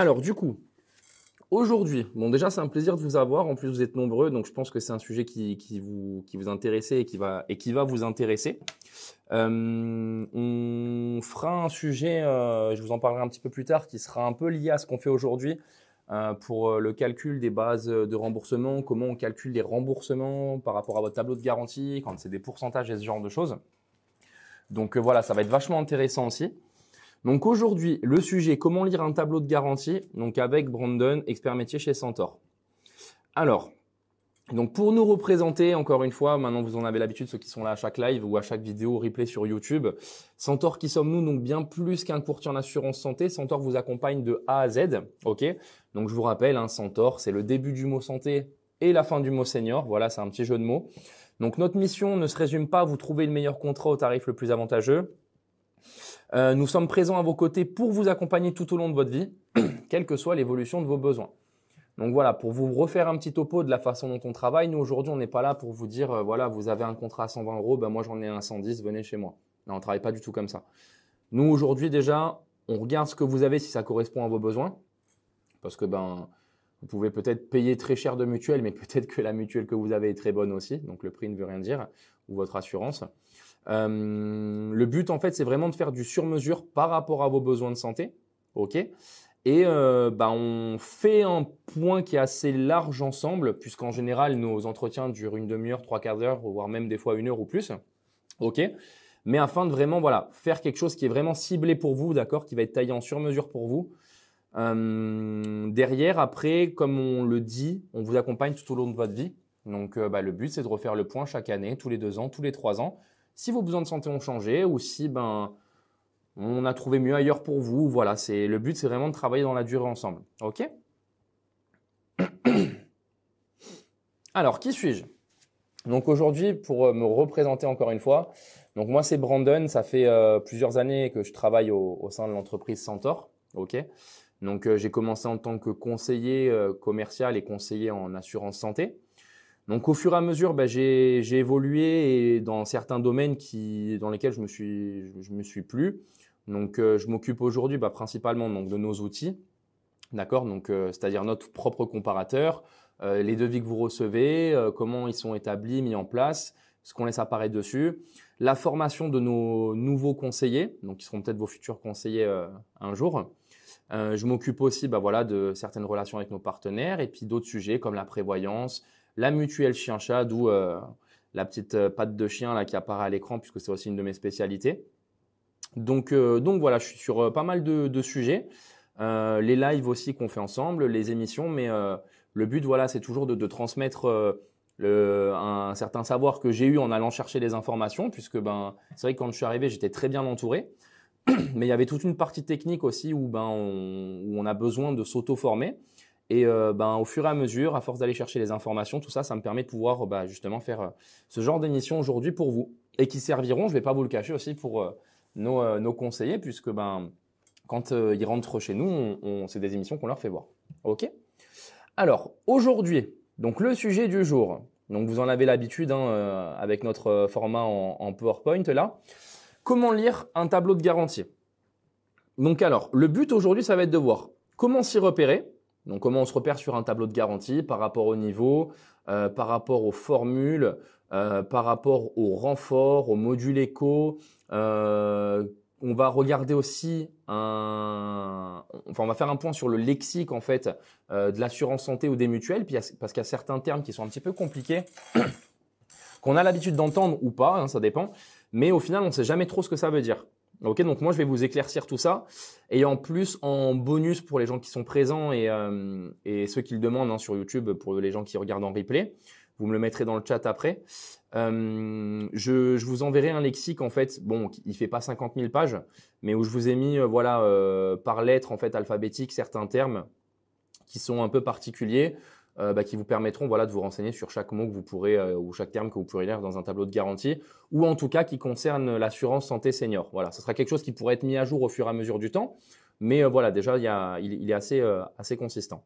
Alors du coup, aujourd'hui, bon déjà c'est un plaisir de vous avoir, en plus vous êtes nombreux, donc je pense que c'est un sujet qui, vous, intéresse et qui va, et qui va vous intéresser. Euh, on fera un sujet, euh, je vous en parlerai un petit peu plus tard, qui sera un peu lié à ce qu'on fait aujourd'hui euh, pour le calcul des bases de remboursement, comment on calcule les remboursements par rapport à votre tableau de garantie, quand c'est des pourcentages et ce genre de choses. Donc voilà, ça va être vachement intéressant aussi. Donc aujourd'hui, le sujet, comment lire un tableau de garantie, donc avec Brandon, expert métier chez Centaur. Alors, donc pour nous représenter, encore une fois, maintenant vous en avez l'habitude, ceux qui sont là à chaque live ou à chaque vidéo replay sur YouTube, Centaur qui sommes-nous Donc bien plus qu'un courtier en assurance santé, Centaur vous accompagne de A à Z, ok Donc je vous rappelle, un hein, Centaur, c'est le début du mot santé et la fin du mot senior, voilà, c'est un petit jeu de mots. Donc notre mission ne se résume pas à vous trouver le meilleur contrat au tarif le plus avantageux, euh, nous sommes présents à vos côtés pour vous accompagner tout au long de votre vie, quelle que soit l'évolution de vos besoins. Donc voilà, pour vous refaire un petit topo de la façon dont on travaille, nous aujourd'hui, on n'est pas là pour vous dire, euh, voilà, vous avez un contrat à 120 euros, ben moi j'en ai un à 110, venez chez moi. Non, on ne travaille pas du tout comme ça. Nous aujourd'hui déjà, on regarde ce que vous avez si ça correspond à vos besoins, parce que ben vous pouvez peut-être payer très cher de mutuelle, mais peut-être que la mutuelle que vous avez est très bonne aussi, donc le prix ne veut rien dire, ou votre assurance. Euh, le but, en fait, c'est vraiment de faire du sur-mesure par rapport à vos besoins de santé. OK et euh, bah, on fait un point qui est assez large ensemble, puisqu'en général, nos entretiens durent une demi-heure, trois quarts d'heure, voire même des fois une heure ou plus. OK Mais afin de vraiment voilà, faire quelque chose qui est vraiment ciblé pour vous, d'accord Qui va être taillé en sur-mesure pour vous. Euh, derrière, après, comme on le dit, on vous accompagne tout au long de votre vie. Donc, euh, bah, le but, c'est de refaire le point chaque année, tous les deux ans, tous les trois ans, si vos besoins de santé ont changé ou si ben on a trouvé mieux ailleurs pour vous. Voilà, c'est le but, c'est vraiment de travailler dans la durée ensemble. Ok Alors, qui suis-je Donc aujourd'hui, pour euh, me représenter encore une fois, donc moi c'est Brandon. Ça fait euh, plusieurs années que je travaille au, sein de l'entreprise Centaur. Ok. Donc euh, j'ai commencé en tant que conseiller commercial et conseiller en assurance santé. Donc au fur et à mesure, bah, j'ai, évolué et dans certains domaines qui, dans lesquels je me suis, je, me suis plus. Donc euh, je m'occupe aujourd'hui bah, principalement donc, de nos outils, d'accord Donc euh, c'est-à-dire notre propre comparateur, euh, les devis que vous recevez, comment ils sont établis, mis en place, ce qu'on laisse apparaître dessus, la formation de nos nouveaux conseillers, donc qui seront peut-être vos futurs conseillers un jour. je m'occupe aussi, bah, voilà, de certaines relations avec nos partenaires et puis d'autres sujets comme la prévoyance la mutuelle chien-chat, d'où euh, la petite euh, patte de chien là, qui apparaît à l'écran, puisque c'est aussi une de mes spécialités. Donc, euh, voilà, je suis sur pas mal de, sujets. les lives aussi qu'on fait ensemble, les émissions, mais le but, voilà, c'est toujours de, transmettre un certain savoir que j'ai eu en allant chercher les informations, puisque ben, c'est vrai que quand je suis arrivé, j'étais très bien entouré. Mais il y avait toute une partie technique aussi où, ben, où on a besoin de s'auto-former. Et euh, ben, au fur et à mesure, à force d'aller chercher les informations, tout ça, ça me permet de pouvoir euh, bah, justement faire euh, ce genre d'émission aujourd'hui pour vous et qui serviront, je ne vais pas vous le cacher aussi, pour nos, nos, conseillers, puisque ben, quand ils rentrent chez nous, on, c'est des émissions qu'on leur fait voir. OK Alors, aujourd'hui, donc le sujet du jour, donc vous en avez l'habitude hein, avec notre format en, en PowerPoint là, comment lire un tableau de garantie donc alors, le but aujourd'hui, ça va être de voir comment s'y repérer, donc comment on se repère sur un tableau de garantie par rapport au niveau, euh, par rapport aux formules, euh, par rapport au renfort, au modules éco. Euh, on va regarder aussi un, enfin on va faire un point sur le lexique en fait de l'assurance santé ou des mutuelles, parce qu'il y a certains termes qui sont un petit peu compliqués qu'on a l'habitude d'entendre ou pas, hein, ça dépend. Mais au final, on ne sait jamais trop ce que ça veut dire. Ok, donc moi je vais vous éclaircir tout ça. Et en plus, en bonus pour les gens qui sont présents et, euh, et ceux qui le demandent hein, sur YouTube, pour les gens qui regardent en replay, vous me le mettrez dans le chat après. Euh, je, vous enverrai un lexique en fait, bon, il fait pas 50 000 pages, mais où je vous ai mis, euh, voilà, par lettre en fait alphabétique certains termes qui sont un peu particuliers. Euh, bah, qui vous permettront voilà, de vous renseigner sur chaque mot que vous pourrez euh, ou chaque terme que vous pourrez lire dans un tableau de garantie, ou en tout cas qui concerne l'assurance santé senior. Voilà, ce sera quelque chose qui pourrait être mis à jour au fur et à mesure du temps, mais euh, voilà, déjà, il, y est assez, assez consistant.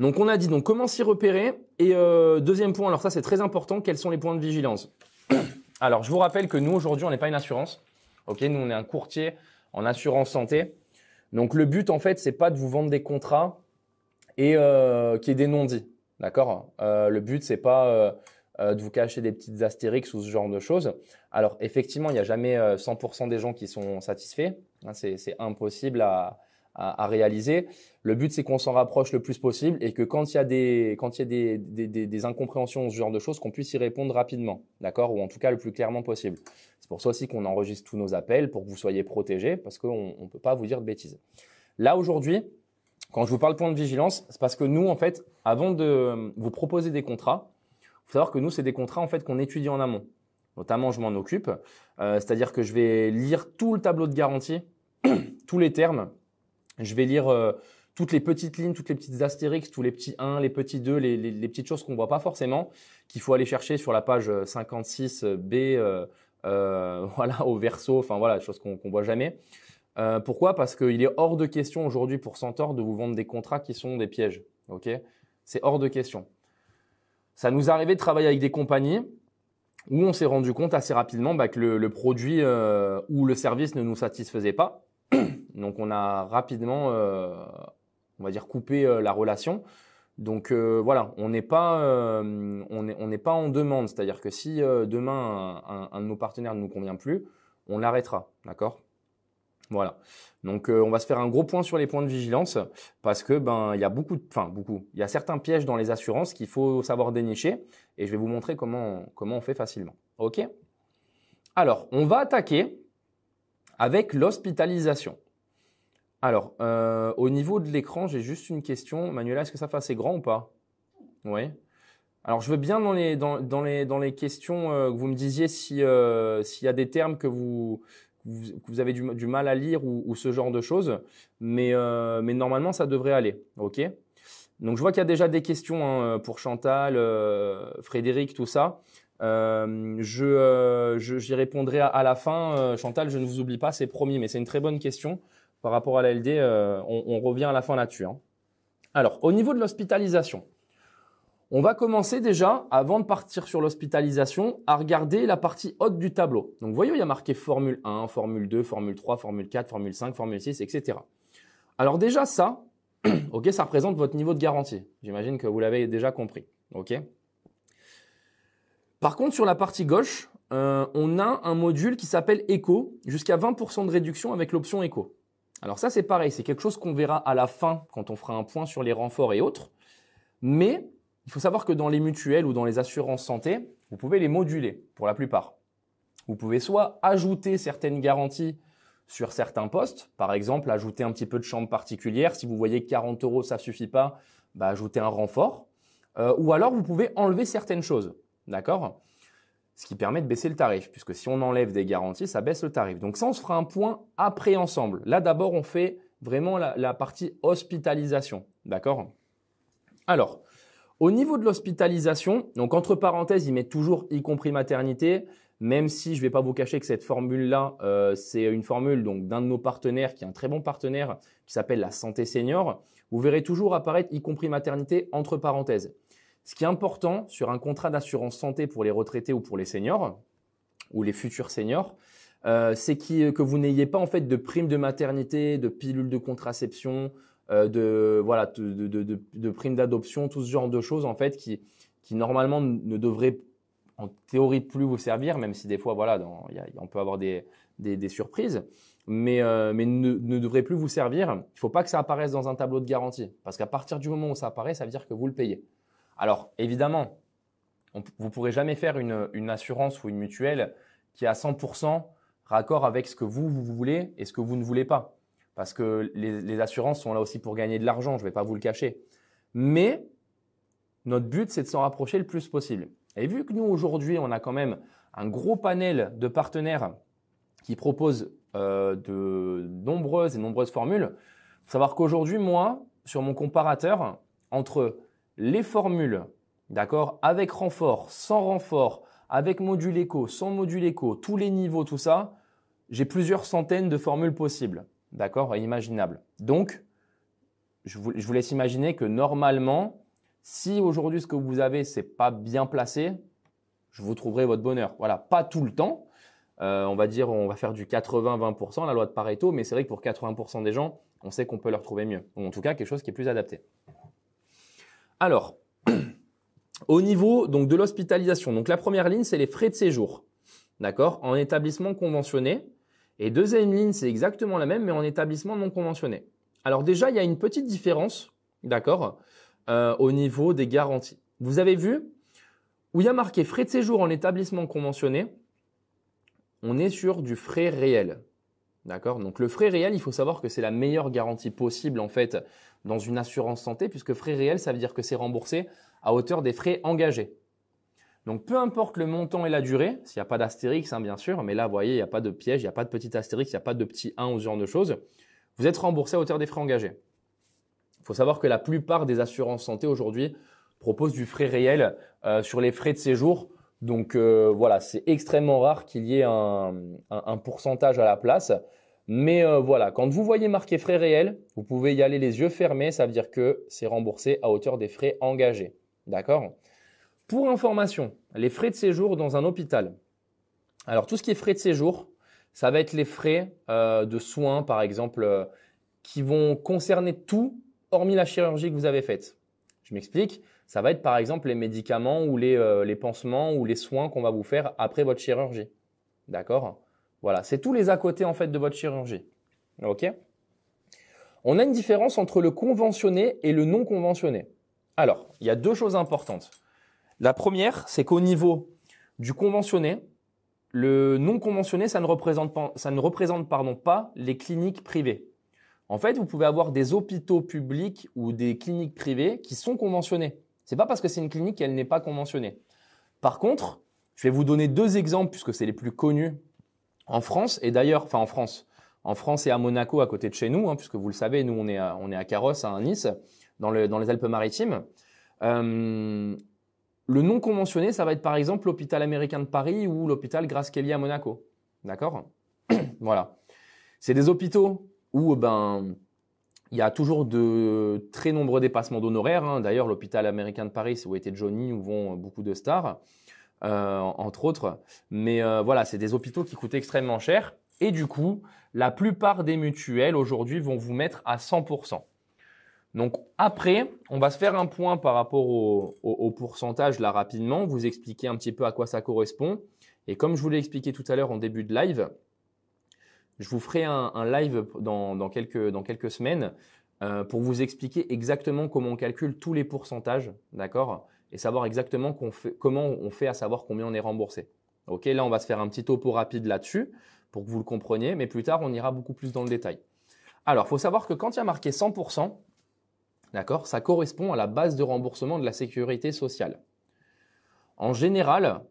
Donc on a dit donc comment s'y repérer et deuxième point alors ça c'est très important quels sont les points de vigilance alors je vous rappelle que nous aujourd'hui on n'est pas une assurance ok nous on est un courtier en assurance santé donc le but en fait c'est pas de vous vendre des contrats et euh, qui est des non-dits. D'accord euh, Le but, c'est pas euh, euh, de vous cacher des petites astérix ou ce genre de choses. Alors, effectivement, il n'y a jamais 100% euh, des gens qui sont satisfaits. Hein, c'est impossible à, à, réaliser. Le but, c'est qu'on s'en rapproche le plus possible et que quand il y a des, quand il y a des, des, des, incompréhensions, ce genre de choses, qu'on puisse y répondre rapidement. D'accord Ou en tout cas, le plus clairement possible. C'est pour ça aussi qu'on enregistre tous nos appels pour que vous soyez protégés parce qu'on ne peut pas vous dire de bêtises. Là, aujourd'hui, quand je vous parle point de vigilance, c'est parce que nous, en fait, avant de vous proposer des contrats, il faut savoir que nous, c'est des contrats en fait qu'on étudie en amont. Notamment, je m'en occupe. Euh, c'est-à-dire que je vais lire tout le tableau de garantie, tous les termes. Je vais lire euh, toutes les petites lignes, toutes les petites astérix, tous les petits 1, les petits 2, les, petites choses qu'on voit pas forcément, qu'il faut aller chercher sur la page 56B, euh, euh voilà, au verso, enfin voilà, choses qu'on voit jamais. Euh, pourquoi Parce qu'il est hors de question aujourd'hui pour Centaure de vous vendre des contrats qui sont des pièges. Ok C'est hors de question. Ça nous arrivait de travailler avec des compagnies où on s'est rendu compte assez rapidement bah, que le, le produit euh, ou le service ne nous satisfaisait pas. Donc on a rapidement, euh, on va dire, coupé euh, la relation. Donc voilà, on n'est pas, on on pas en demande. C'est-à-dire que si demain un, un, de nos partenaires ne nous convient plus, on l'arrêtera, d'accord voilà. Donc euh, on va se faire un gros point sur les points de vigilance parce que ben il y a beaucoup de enfin beaucoup, il y a certains pièges dans les assurances qu'il faut savoir dénicher et je vais vous montrer comment comment on fait facilement. OK Alors, on va attaquer avec l'hospitalisation. Alors, euh, au niveau de l'écran, j'ai juste une question. Manuela, est-ce que ça fait assez grand ou pas Oui. Alors, je veux bien dans les, dans les, questions euh, que vous me disiez s'il y a des termes que vous, vous, vous avez du, mal à lire ou, ce genre de choses. Mais, euh, normalement, ça devrait aller. OK Donc, je vois qu'il y a déjà des questions hein, pour Chantal, euh, Frédéric, tout ça. Euh, je, j'y répondrai à, la fin. Chantal, je ne vous oublie pas, c'est promis, mais c'est une très bonne question par rapport à la LD. On, revient à la fin là-dessus. Hein. Alors, au niveau de l'hospitalisation, on va commencer déjà, avant de partir sur l'hospitalisation, à regarder la partie haute du tableau. Donc, voyez, il y a marqué Formule 1, Formule 2, Formule 3, Formule 4, Formule 5, Formule 6, etc. Alors déjà, ça, ok, ça représente votre niveau de garantie. J'imagine que vous l'avez déjà compris, ok Par contre, sur la partie gauche, euh, on a un module qui s'appelle Eco, jusqu'à 20% de réduction avec l'option Eco. Alors ça, c'est pareil, c'est quelque chose qu'on verra à la fin quand on fera un point sur les renforts et autres. Mais il faut savoir que dans les mutuelles ou dans les assurances santé, vous pouvez les moduler pour la plupart. Vous pouvez soit ajouter certaines garanties sur certains postes, par exemple ajouter un petit peu de chambre particulière, si vous voyez que 40 euros ça suffit pas, bah, ajouter un renfort, euh, ou alors vous pouvez enlever certaines choses, d'accord Ce qui permet de baisser le tarif, puisque si on enlève des garanties, ça baisse le tarif. Donc ça, on se fera un point après ensemble. Là d'abord, on fait vraiment la partie hospitalisation, d'accord Alors, au niveau de l'hospitalisation, donc entre parenthèses, il met toujours y compris maternité, même si je ne vais pas vous cacher que cette formule-là, euh, c'est une formule donc d'un de nos partenaires, qui est un très bon partenaire, qui s'appelle la Santé Senior. Vous verrez toujours apparaître y compris maternité entre parenthèses. Ce qui est important sur un contrat d'assurance santé pour les retraités ou pour les seniors ou les futurs seniors, euh, c'est euh, que vous n'ayez pas en fait de prime de maternité, de pilule de contraception euh, de, voilà, de, de, primes d'adoption, tout ce genre de choses en fait qui, qui normalement ne devraient en théorie plus vous servir, même si des fois voilà, on peut avoir des, surprises, mais, euh, ne, devraient plus vous servir. Il ne faut pas que ça apparaisse dans un tableau de garantie, parce qu'à partir du moment où ça apparaît, ça veut dire que vous le payez. Alors évidemment, vous ne pourrez jamais faire une, une assurance ou une mutuelle qui est à 100% raccord avec ce que vous, vous voulez et ce que vous ne voulez pas parce que les, les, assurances sont là aussi pour gagner de l'argent, je ne vais pas vous le cacher. Mais notre but, c'est de s'en rapprocher le plus possible. Et vu que nous, aujourd'hui, on a quand même un gros panel de partenaires qui proposent euh, de nombreuses et nombreuses formules, faut savoir qu'aujourd'hui, moi, sur mon comparateur, entre les formules, d'accord, avec renfort, sans renfort, avec module éco, sans module éco, tous les niveaux, tout ça, j'ai plusieurs centaines de formules possibles d'accord, imaginable. Donc, je vous, je vous, laisse imaginer que normalement, si aujourd'hui ce que vous avez, c'est pas bien placé, je vous trouverai votre bonheur. Voilà, pas tout le temps. Euh, on va dire, on va faire du 80-20%, la loi de Pareto, mais c'est vrai que pour 80% des gens, on sait qu'on peut leur trouver mieux. Ou en tout cas, quelque chose qui est plus adapté. Alors, au niveau donc, de l'hospitalisation, donc la première ligne, c'est les frais de séjour. D'accord En établissement conventionné, et deuxième ligne, c'est exactement la même, mais en établissement non conventionné. Alors déjà, il y a une petite différence, d'accord, euh, au niveau des garanties. Vous avez vu, où il y a marqué frais de séjour en établissement conventionné, on est sur du frais réel. D'accord Donc le frais réel, il faut savoir que c'est la meilleure garantie possible en fait dans une assurance santé, puisque frais réel, ça veut dire que c'est remboursé à hauteur des frais engagés. Donc peu importe le montant et la durée, s'il n'y a pas d'astérix hein, bien sûr, mais là vous voyez, il n'y a pas de piège, il n'y a pas de petit astérix, il n'y a pas de petit 1 ou ce genre de choses, vous êtes remboursé à hauteur des frais engagés. Il faut savoir que la plupart des assurances santé aujourd'hui proposent du frais réel euh, sur les frais de séjour. Donc euh, voilà, c'est extrêmement rare qu'il y ait un, pourcentage à la place. Mais euh, voilà, quand vous voyez marqué frais réels, vous pouvez y aller les yeux fermés, ça veut dire que c'est remboursé à hauteur des frais engagés. D'accord pour information, les frais de séjour dans un hôpital. Alors tout ce qui est frais de séjour, ça va être les frais euh, de soins, par exemple, euh, qui vont concerner tout, hormis la chirurgie que vous avez faite. Je m'explique. Ça va être par exemple les médicaments ou les, euh, les pansements ou les soins qu'on va vous faire après votre chirurgie. D'accord Voilà, c'est tous les à côté en fait de votre chirurgie. OK On a une différence entre le conventionné et le non conventionné. Alors, il y a deux choses importantes. La première, c'est qu'au niveau du conventionné, le non conventionné, ça ne représente, pas, les cliniques privées. En fait, vous pouvez avoir des hôpitaux publics ou des cliniques privées qui sont conventionnées. C'est pas parce que c'est une clinique qu'elle n'est pas conventionnée. Par contre, je vais vous donner deux exemples puisque c'est les plus connus en France et d'ailleurs, enfin en France, en France et à Monaco à côté de chez nous, hein, puisque vous le savez, nous on est à, on à Carrosse, à Nice, dans, les Alpes-Maritimes. Euh, le non conventionné, ça va être par exemple l'hôpital américain de Paris ou l'hôpital Grasse-Kelly à Monaco. D'accord Voilà. C'est des hôpitaux où eh ben il y a toujours de très nombreux dépassements d'honoraires. Hein. D'ailleurs, l'hôpital américain de Paris, c'est où était Johnny, où vont beaucoup de stars, euh, entre autres. Mais euh, voilà, c'est des hôpitaux qui coûtent extrêmement cher. Et du coup, la plupart des mutuelles aujourd'hui vont vous mettre à 100%. Donc après, on va se faire un point par rapport au, au, pourcentage là rapidement, vous expliquer un petit peu à quoi ça correspond. Et comme je vous l'ai expliqué tout à l'heure en début de live, je vous ferai un, live dans, quelques, dans, quelques, semaines euh, pour vous expliquer exactement comment on calcule tous les pourcentages, d'accord Et savoir exactement fait, comment on fait à savoir combien on est remboursé. Ok, là on va se faire un petit topo rapide là-dessus pour que vous le compreniez, mais plus tard on ira beaucoup plus dans le détail. Alors, faut savoir que quand il y a marqué 100%, D'accord Ça correspond à la base de remboursement de la sécurité sociale. En général,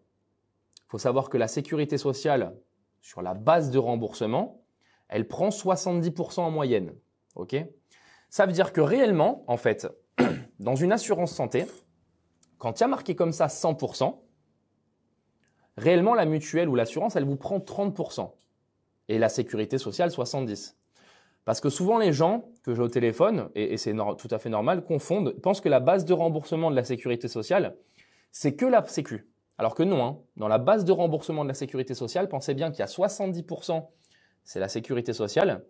il faut savoir que la sécurité sociale, sur la base de remboursement, elle prend 70% en moyenne. OK Ça veut dire que réellement, en fait, dans une assurance santé, quand il y a marqué comme ça 100%, réellement la mutuelle ou l'assurance, elle vous prend 30% et la sécurité sociale 70%. Parce que souvent les gens que j'ai au téléphone, et, c'est tout à fait normal, confondent, pensent que la base de remboursement de la sécurité sociale, c'est que la sécu. Alors que non, hein. dans la base de remboursement de la sécurité sociale, pensez bien qu'il y a 70%, c'est la sécurité sociale,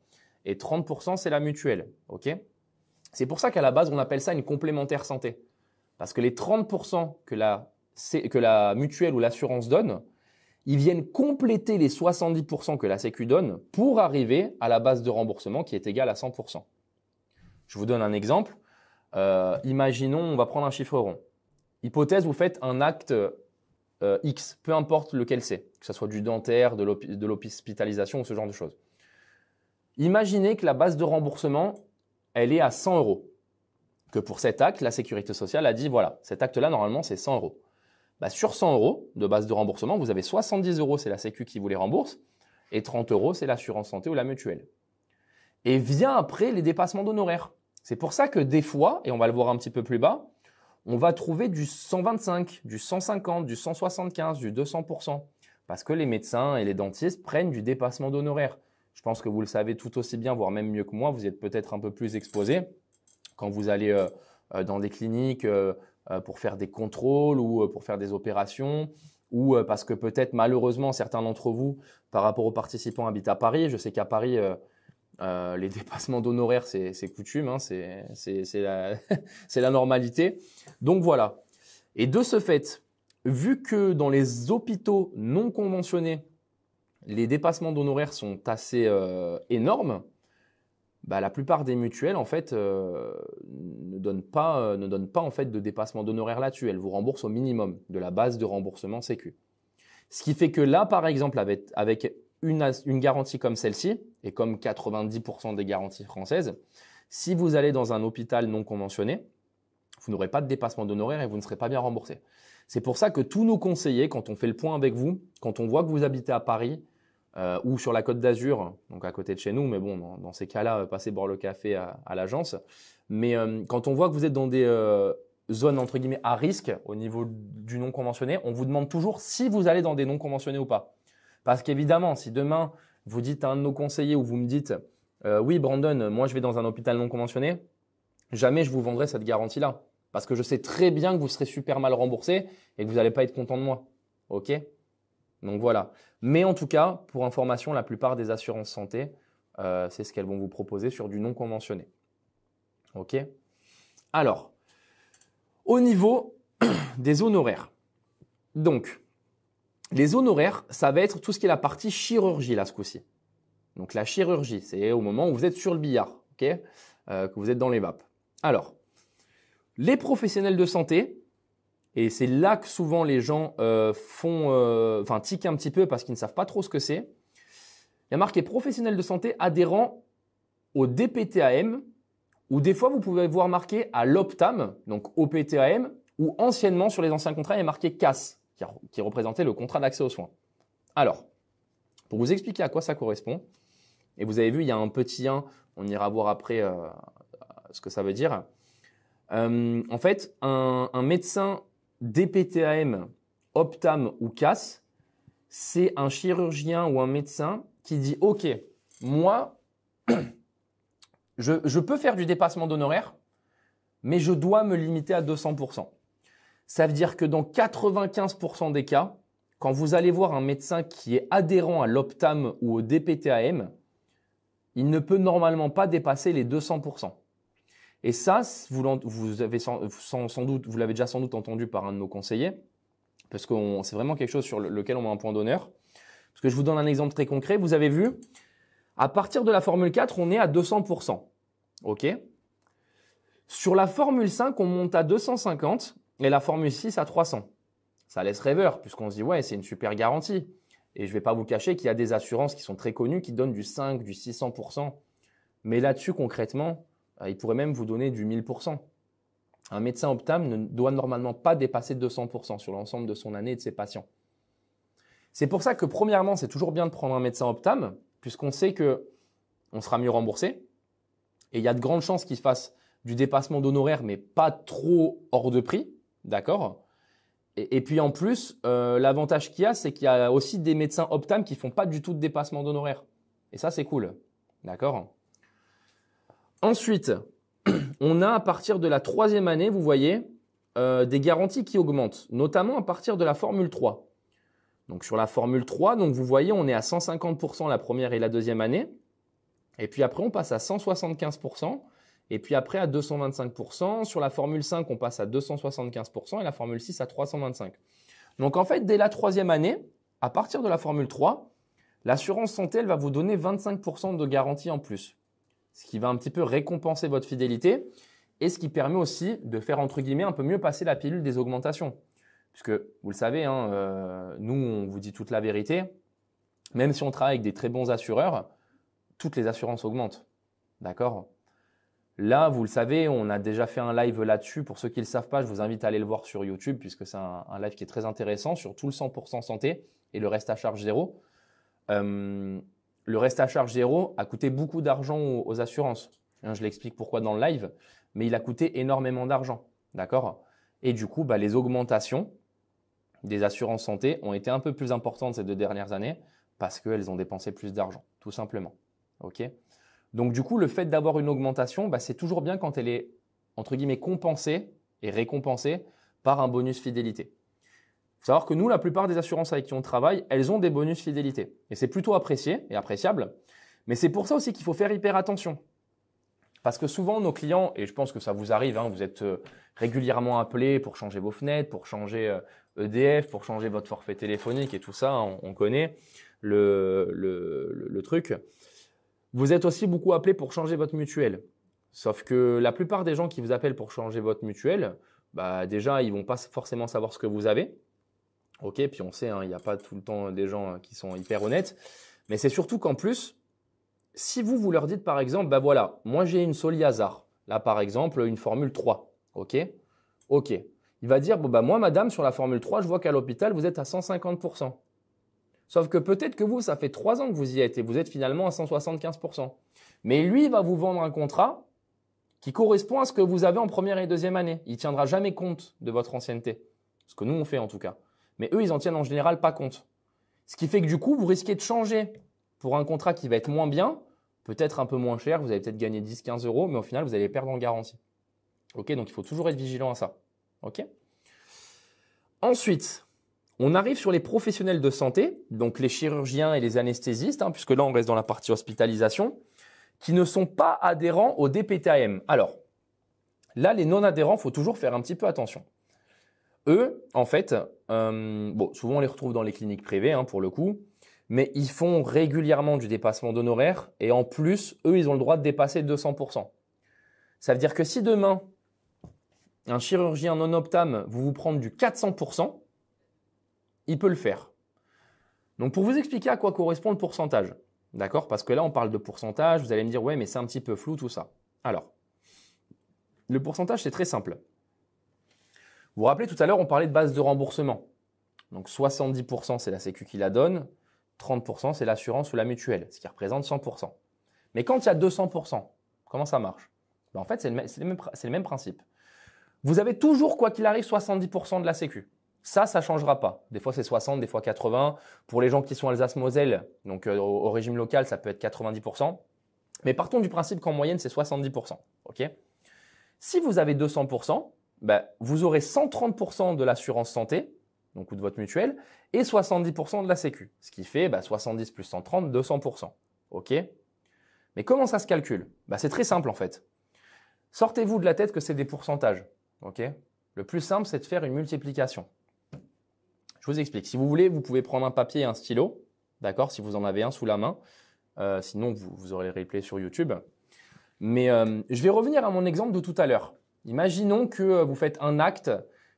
et 30%, c'est la mutuelle. c'est pour ça qu'à la base, on appelle ça une complémentaire santé. Parce que les 30% que la, que la mutuelle ou l'assurance donne, ils viennent compléter les 70% que la Sécu donne pour arriver à la base de remboursement qui est égale à 100%. Je vous donne un exemple. Euh, imaginons, on va prendre un chiffre rond. Hypothèse, vous faites un acte euh, X, peu importe lequel c'est, que ce soit du dentaire, de l'hospitalisation ou ce genre de choses. Imaginez que la base de remboursement, elle est à 100 euros. Que pour cet acte, la sécurité sociale a dit, voilà, cet acte-là, normalement, c'est 100 euros. Bah, sur 100 euros de base de remboursement, vous avez 70 euros, c'est la Sécu qui vous les rembourse, et 30 euros, c'est l'assurance santé ou la mutuelle. Et vient après les dépassements d'honoraires. C'est pour ça que des fois, et on va le voir un petit peu plus bas, on va trouver du 125, du 150, du 175, du 200%, parce que les médecins et les dentistes prennent du dépassement d'honoraires. Je pense que vous le savez tout aussi bien, voire même mieux que moi, vous êtes peut-être un peu plus exposé quand vous allez euh, euh, dans des cliniques, euh, euh, pour faire des contrôles ou euh, pour faire des opérations ou euh, parce que peut-être malheureusement certains d'entre vous, par rapport aux participants, habitent à Paris. Je sais qu'à Paris, les dépassements d'honoraires, c'est coutume, hein, c'est la, la, normalité. Donc voilà. Et de ce fait, vu que dans les hôpitaux non conventionnés, les dépassements d'honoraires sont assez énormes, bah, la plupart des mutuelles en fait euh, ne donnent pas euh, ne donnent pas en fait de dépassement d'honoraires là-dessus. Elles vous remboursent au minimum de la base de remboursement Sécu. Ce qui fait que là, par exemple, avec, une, une garantie comme celle-ci et comme 90% des garanties françaises, si vous allez dans un hôpital non conventionné, vous n'aurez pas de dépassement d'honoraires et vous ne serez pas bien remboursé. C'est pour ça que tous nos conseillers, quand on fait le point avec vous, quand on voit que vous habitez à Paris, euh, ou sur la Côte d'Azur, donc à côté de chez nous, mais bon, dans, ces cas-là, euh, passez boire le café à, l'agence. Mais euh, quand on voit que vous êtes dans des zones entre guillemets à risque au niveau du non conventionné, on vous demande toujours si vous allez dans des non conventionnés ou pas. Parce qu'évidemment, si demain vous dites à un de nos conseillers ou vous me dites oui Brandon, moi je vais dans un hôpital non conventionné, jamais je vous vendrai cette garantie-là. Parce que je sais très bien que vous serez super mal remboursé et que vous n'allez pas être content de moi. OK donc voilà. Mais en tout cas, pour information, la plupart des assurances santé, euh, c'est ce qu'elles vont vous proposer sur du non conventionné. OK Alors, au niveau des honoraires. Donc, les honoraires, ça va être tout ce qui est la partie chirurgie là ce coup-ci. Donc la chirurgie, c'est au moment où vous êtes sur le billard, euh, que vous êtes dans les VAP. Alors, les professionnels de santé, et c'est là que souvent les gens euh, font, euh, enfin, tiquent un petit peu parce qu'ils ne savent pas trop ce que c'est. Il y a marqué professionnel de santé adhérent au DPTAM, ou des fois vous pouvez voir marqué à l'OPTAM, donc OPTAM ou anciennement sur les anciens contrats, il y a marqué CAS, qui, représentait le contrat d'accès aux soins. Alors, pour vous expliquer à quoi ça correspond, et vous avez vu, il y a un petit 1, on ira voir après euh, ce que ça veut dire. en fait, un, un médecin DPTAM, Optam ou CAS, c'est un chirurgien ou un médecin qui dit OK, moi, je, peux faire du dépassement d'honoraires, mais je dois me limiter à 200%. Ça veut dire que dans 95% des cas, quand vous allez voir un médecin qui est adhérent à l'Optam ou au DPTAM, il ne peut normalement pas dépasser les 200%. Et ça, vous, avez sans, doute, vous l'avez déjà sans doute entendu par un de nos conseillers, parce que c'est vraiment quelque chose sur lequel on a un point d'honneur. Parce que je vous donne un exemple très concret. Vous avez vu, à partir de la Formule 4, on est à 200%. OK Sur la Formule 5, on monte à 250 et la Formule 6 à 300. Ça laisse rêveur, puisqu'on se dit, ouais, c'est une super garantie. Et je ne vais pas vous cacher qu'il y a des assurances qui sont très connues, qui donnent du 5, du 600%. Mais là-dessus, concrètement, euh, il pourrait même vous donner du 1000%. Un médecin Optam ne doit normalement pas dépasser 200% sur l'ensemble de son année et de ses patients. C'est pour ça que premièrement, c'est toujours bien de prendre un médecin Optam puisqu'on sait que on sera mieux remboursé, et il y a de grandes chances qu'il fasse du dépassement d'honoraires, mais pas trop hors de prix, d'accord et, puis en plus, euh, l'avantage qu'il y a, c'est qu'il y a aussi des médecins Optam qui font pas du tout de dépassement d'honoraires. Et ça, c'est cool, d'accord Ensuite, on a à partir de la troisième année, vous voyez, euh, des garanties qui augmentent, notamment à partir de la Formule 3. Donc sur la Formule 3, donc vous voyez, on est à 150% la première et la deuxième année. Et puis après, on passe à 175%. Et puis après, à 225%. Sur la Formule 5, on passe à 275%. Et la Formule 6 à 325%. Donc en fait, dès la troisième année, à partir de la Formule 3, l'assurance santé, elle va vous donner 25% de garantie en plus ce qui va un petit peu récompenser votre fidélité et ce qui permet aussi de faire entre guillemets un peu mieux passer la pilule des augmentations. Puisque vous le savez, hein, euh, nous on vous dit toute la vérité, même si on travaille avec des très bons assureurs, toutes les assurances augmentent. D'accord Là, vous le savez, on a déjà fait un live là-dessus. Pour ceux qui ne le savent pas, je vous invite à aller le voir sur YouTube puisque c'est un, live qui est très intéressant sur tout le 100% santé et le reste à charge zéro. Euh, le reste à charge zéro a coûté beaucoup d'argent aux, assurances. Hein, je l'explique pourquoi dans le live, mais il a coûté énormément d'argent. D'accord Et du coup, bah, les augmentations des assurances santé ont été un peu plus importantes ces deux dernières années parce qu'elles ont dépensé plus d'argent, tout simplement. OK Donc, du coup, le fait d'avoir une augmentation, bah, c'est toujours bien quand elle est, entre guillemets, compensée et récompensée par un bonus fidélité. Faut savoir que nous, la plupart des assurances avec qui on travaille, elles ont des bonus fidélité. Et c'est plutôt apprécié et appréciable. Mais c'est pour ça aussi qu'il faut faire hyper attention. Parce que souvent, nos clients, et je pense que ça vous arrive, hein, vous êtes euh, régulièrement appelés pour changer vos fenêtres, pour changer EDF, euh, e pour changer votre forfait téléphonique et tout ça, hein, on, connaît le, le, le, truc. Vous êtes aussi beaucoup appelés pour changer votre mutuelle. Sauf que la plupart des gens qui vous appellent pour changer votre mutuelle, bah déjà, ils vont pas forcément savoir ce que vous avez. Ok, puis on sait, hein, il n'y a pas tout le temps des gens hein, qui sont hyper honnêtes. Mais c'est surtout qu'en plus, si vous, vous leur dites par exemple, bah voilà, moi j'ai une hasard, là par exemple, une Formule 3, ok Ok. Il va dire, bon bah moi madame, sur la Formule 3, je vois qu'à l'hôpital, vous êtes à 150%. Sauf que peut-être que vous, ça fait trois ans que vous y êtes et vous êtes finalement à 175%. Mais lui, il va vous vendre un contrat qui correspond à ce que vous avez en première et deuxième année. Il tiendra jamais compte de votre ancienneté. Ce que nous, on fait en tout cas. Mais eux, ils en tiennent en général pas compte. Ce qui fait que du coup, vous risquez de changer pour un contrat qui va être moins bien, peut-être un peu moins cher, vous allez peut-être gagner 10-15 euros, mais au final, vous allez perdre en garantie. Ok, donc il faut toujours être vigilant à ça. Ok Ensuite, on arrive sur les professionnels de santé, donc les chirurgiens et les anesthésistes, hein, puisque là on reste dans la partie hospitalisation, qui ne sont pas adhérents au DPTAM. Alors, là les non-adhérents, il faut toujours faire un petit peu attention. Eux, en fait, euh, bon, souvent on les retrouve dans les cliniques privées hein, pour le coup, mais ils font régulièrement du dépassement d'honoraires et en plus, eux, ils ont le droit de dépasser 200%. Ça veut dire que si demain, un chirurgien non optame vous vous prendre du 400%, il peut le faire. Donc pour vous expliquer à quoi correspond le pourcentage, d'accord Parce que là, on parle de pourcentage, vous allez me dire, ouais, mais c'est un petit peu flou tout ça. Alors, le pourcentage, c'est très simple. Vous vous rappelez, tout à l'heure, on parlait de base de remboursement. Donc 70%, c'est la Sécu qui la donne, 30%, c'est l'assurance ou la mutuelle, ce qui représente 100%. Mais quand il y a 200%, comment ça marche ben, En fait, c'est le, même principe. Vous avez toujours, quoi qu'il arrive, 70% de la Sécu. Ça, ça ne changera pas. Des fois, c'est 60, des fois 80. Pour les gens qui sont Alsace-Moselle, donc euh, au, au, régime local, ça peut être 90%. Mais partons du principe qu'en moyenne, c'est 70%. Ok Si vous avez 200%, bah, vous aurez 130% de l'assurance santé, donc ou de votre mutuelle, et 70% de la Sécu. Ce qui fait 70 bah, plus 130, 200%. OK Mais comment ça se calcule bah, C'est très simple en fait. Sortez-vous de la tête que c'est des pourcentages. OK Le plus simple, c'est de faire une multiplication. Je vous explique. Si vous voulez, vous pouvez prendre un papier et un stylo, d'accord Si vous en avez un sous la main. Euh, sinon, vous, vous, aurez le replay sur YouTube. Mais euh, je vais revenir à mon exemple de tout à l'heure. Imaginons que euh, vous faites un acte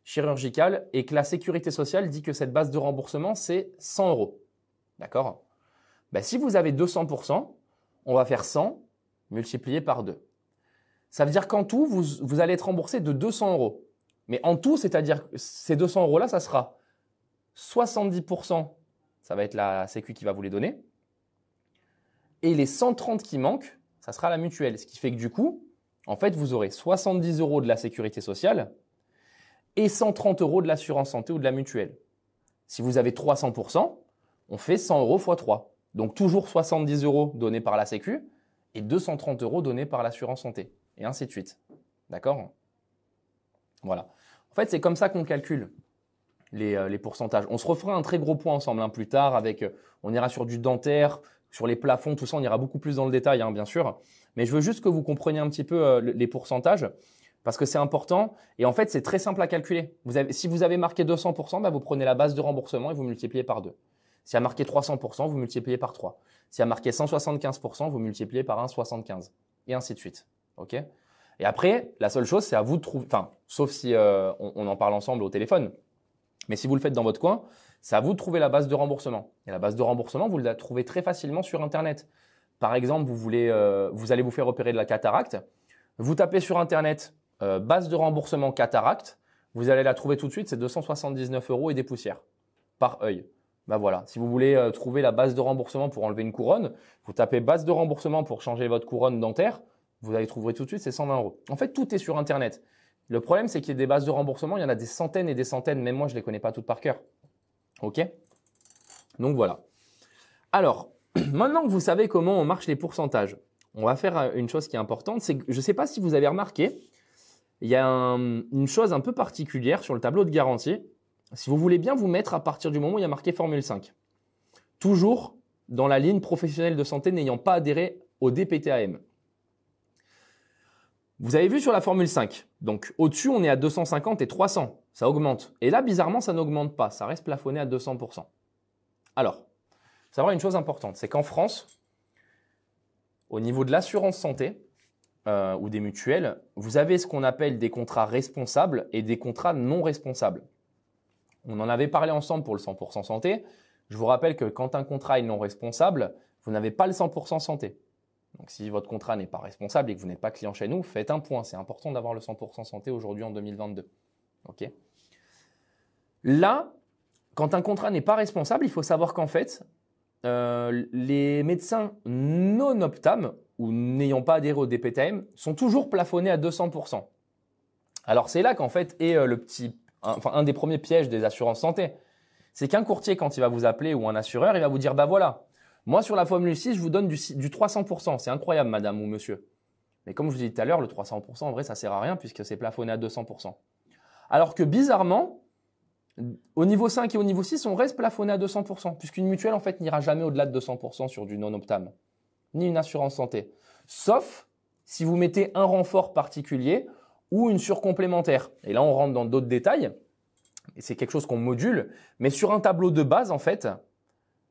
chirurgical et que la sécurité sociale dit que cette base de remboursement, c'est 100 euros. D'accord ben, Si vous avez 200%, on va faire 100 multiplié par 2. Ça veut dire qu'en tout, vous, allez être remboursé de 200 euros. Mais en tout, c'est-à-dire que ces 200 euros-là, ça sera 70%, ça va être la Sécu qui va vous les donner. Et les 130 qui manquent, ça sera la mutuelle. Ce qui fait que du coup, en fait, vous aurez 70 euros de la sécurité sociale et 130 euros de l'assurance santé ou de la mutuelle. Si vous avez 300%, on fait 100 euros x 3. Donc toujours 70 euros donnés par la Sécu et 230 euros donnés par l'assurance santé. Et ainsi de suite. D'accord Voilà. En fait, c'est comme ça qu'on calcule euh, les, pourcentages. On se refera un très gros point ensemble hein, plus tard avec, euh, on ira sur du dentaire, sur les plafonds, tout ça, on ira beaucoup plus dans le détail, hein, bien sûr. Mais je veux juste que vous compreniez un petit peu euh, les pourcentages parce que c'est important. Et en fait, c'est très simple à calculer. Vous avez, si vous avez marqué 200%, bah vous prenez la base de remboursement et vous multipliez par 2. Si a marqué 300%, vous multipliez par 3. Si a marqué 175%, vous multipliez par 1,75. Et ainsi de suite. OK Et après, la seule chose, c'est à vous de trouver, enfin, sauf si euh, on, on, en parle ensemble au téléphone. Mais si vous le faites dans votre coin, c'est à vous de trouver la base de remboursement. Et la base de remboursement, vous la trouvez très facilement sur Internet. Par exemple, vous, voulez, euh, vous allez vous faire opérer de la cataracte. Vous tapez sur Internet euh, base de remboursement cataracte. Vous allez la trouver tout de suite, c'est 279 euros et des poussières par œil. Ben voilà, si vous voulez euh, trouver la base de remboursement pour enlever une couronne, vous tapez base de remboursement pour changer votre couronne dentaire, vous allez trouver tout de suite, c'est 120 euros. En fait, tout est sur Internet. Le problème, c'est qu'il y a des bases de remboursement, il y en a des centaines et des centaines, même moi, je ne les connais pas toutes par cœur. OK Donc voilà. Alors, Maintenant que vous savez comment on marche les pourcentages, on va faire euh, une chose qui est importante. C'est que je ne sais pas si vous avez remarqué, il y a une chose un peu particulière sur le tableau de garantie. Si vous voulez bien vous mettre à partir du moment où il y a marqué Formule 5, toujours dans la ligne professionnelle de santé n'ayant pas adhéré au DPTAM. Vous avez vu sur la Formule 5, donc au-dessus on est à 250 et 300, ça augmente. Et là bizarrement ça n'augmente pas, ça reste plafonné à 200%. Alors, savoir une chose importante, c'est qu'en France, au niveau de l'assurance santé euh, ou des mutuelles, vous avez ce qu'on appelle des contrats responsables et des contrats non responsables. On en avait parlé ensemble pour le 100% santé. Je vous rappelle que quand un contrat est non responsable, vous n'avez pas le 100% santé. Donc si votre contrat n'est pas responsable et que vous n'êtes pas client chez nous, faites un point. C'est important d'avoir le 100% santé aujourd'hui en 2022. OK Là, quand un contrat n'est pas responsable, il faut savoir qu'en fait, euh, les médecins non optam ou n'ayant pas adhéré au DPTM sont toujours plafonnés à 200%. Alors c'est là qu'en fait est euh, le petit, enfin un des premiers pièges des assurances santé, c'est qu'un courtier quand il va vous appeler ou un assureur, il va vous dire bah voilà, moi sur la formule 6 je vous donne du, 300%, c'est incroyable madame ou monsieur. Mais comme je vous ai tout à l'heure, le 300% en vrai ça sert à rien puisque c'est plafonné à 200%. Alors que bizarrement, au niveau 5 et au niveau 6, on reste plafonné à 200%, puisqu'une mutuelle, en fait, n'ira jamais au-delà de 200% sur du non-optam, ni une assurance santé. Sauf si vous mettez un renfort particulier ou une surcomplémentaire. Et là, on rentre dans d'autres détails, et c'est quelque chose qu'on module, mais sur un tableau de base, en fait,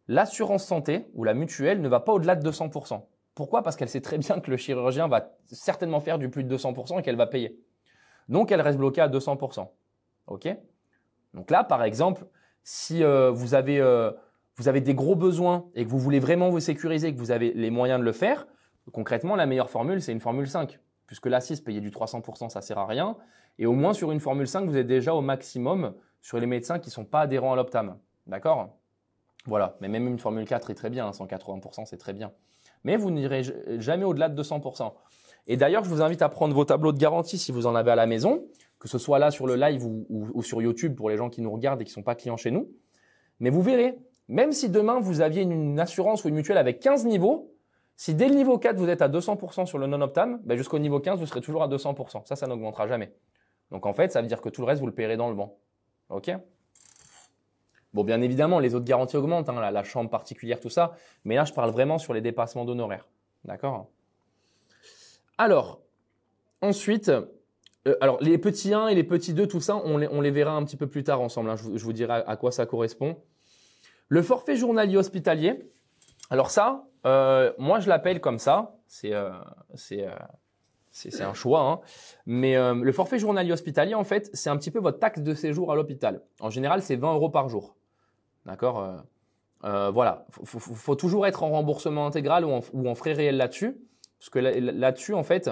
l'assurance santé ou la mutuelle ne va pas au-delà de 200%. Pourquoi Parce qu'elle sait très bien que le chirurgien va certainement faire du plus de 200% et qu'elle va payer. Donc, elle reste bloquée à 200%. OK donc là, par exemple, si euh, euh, vous, avez, des gros besoins et que vous voulez vraiment vous sécuriser, que vous avez les moyens de le faire, concrètement, la meilleure formule, c'est une formule 5. Puisque la 6, payer du 300%, ça sert à rien. Et au moins, sur une formule 5, vous êtes déjà au maximum sur les médecins qui ne sont pas adhérents à l'Optam. D'accord Voilà. Mais même une formule 4 est très bien. 180%, hein. c'est très bien. Mais vous n'irez jamais au-delà de 200%. Et d'ailleurs, je vous invite à prendre vos tableaux de garantie si vous en avez à la maison que ce soit là sur le live ou, sur YouTube pour les gens qui nous regardent et qui sont pas clients chez nous. Mais vous verrez, même si demain vous aviez une, assurance ou une mutuelle avec 15 niveaux, si dès le niveau 4 vous êtes à 200% sur le non-optam, ben jusqu'au niveau 15 vous serez toujours à 200%. Ça, ça n'augmentera jamais. Donc en fait, ça veut dire que tout le reste vous le paierez dans le vent. Ok Bon, bien évidemment, les autres garanties augmentent, hein, la, la, chambre particulière, tout ça. Mais là, je parle vraiment sur les dépassements d'honoraires. D'accord Alors, ensuite, euh, alors, les petits 1 et les petits 2, tout ça, on les, verra un petit peu plus tard ensemble. Hein. Je, vous dirai à, quoi ça correspond. Le forfait journalier hospitalier. Alors ça, euh, moi, je l'appelle comme ça. C'est euh, c'est un choix. Hein. Mais le forfait journalier hospitalier, en fait, c'est un petit peu votre taxe de séjour à l'hôpital. En général, c'est 20 euros par jour. D'accord Voilà. faut, toujours être en remboursement intégral ou en, frais réels là-dessus. Parce que là-dessus, en fait,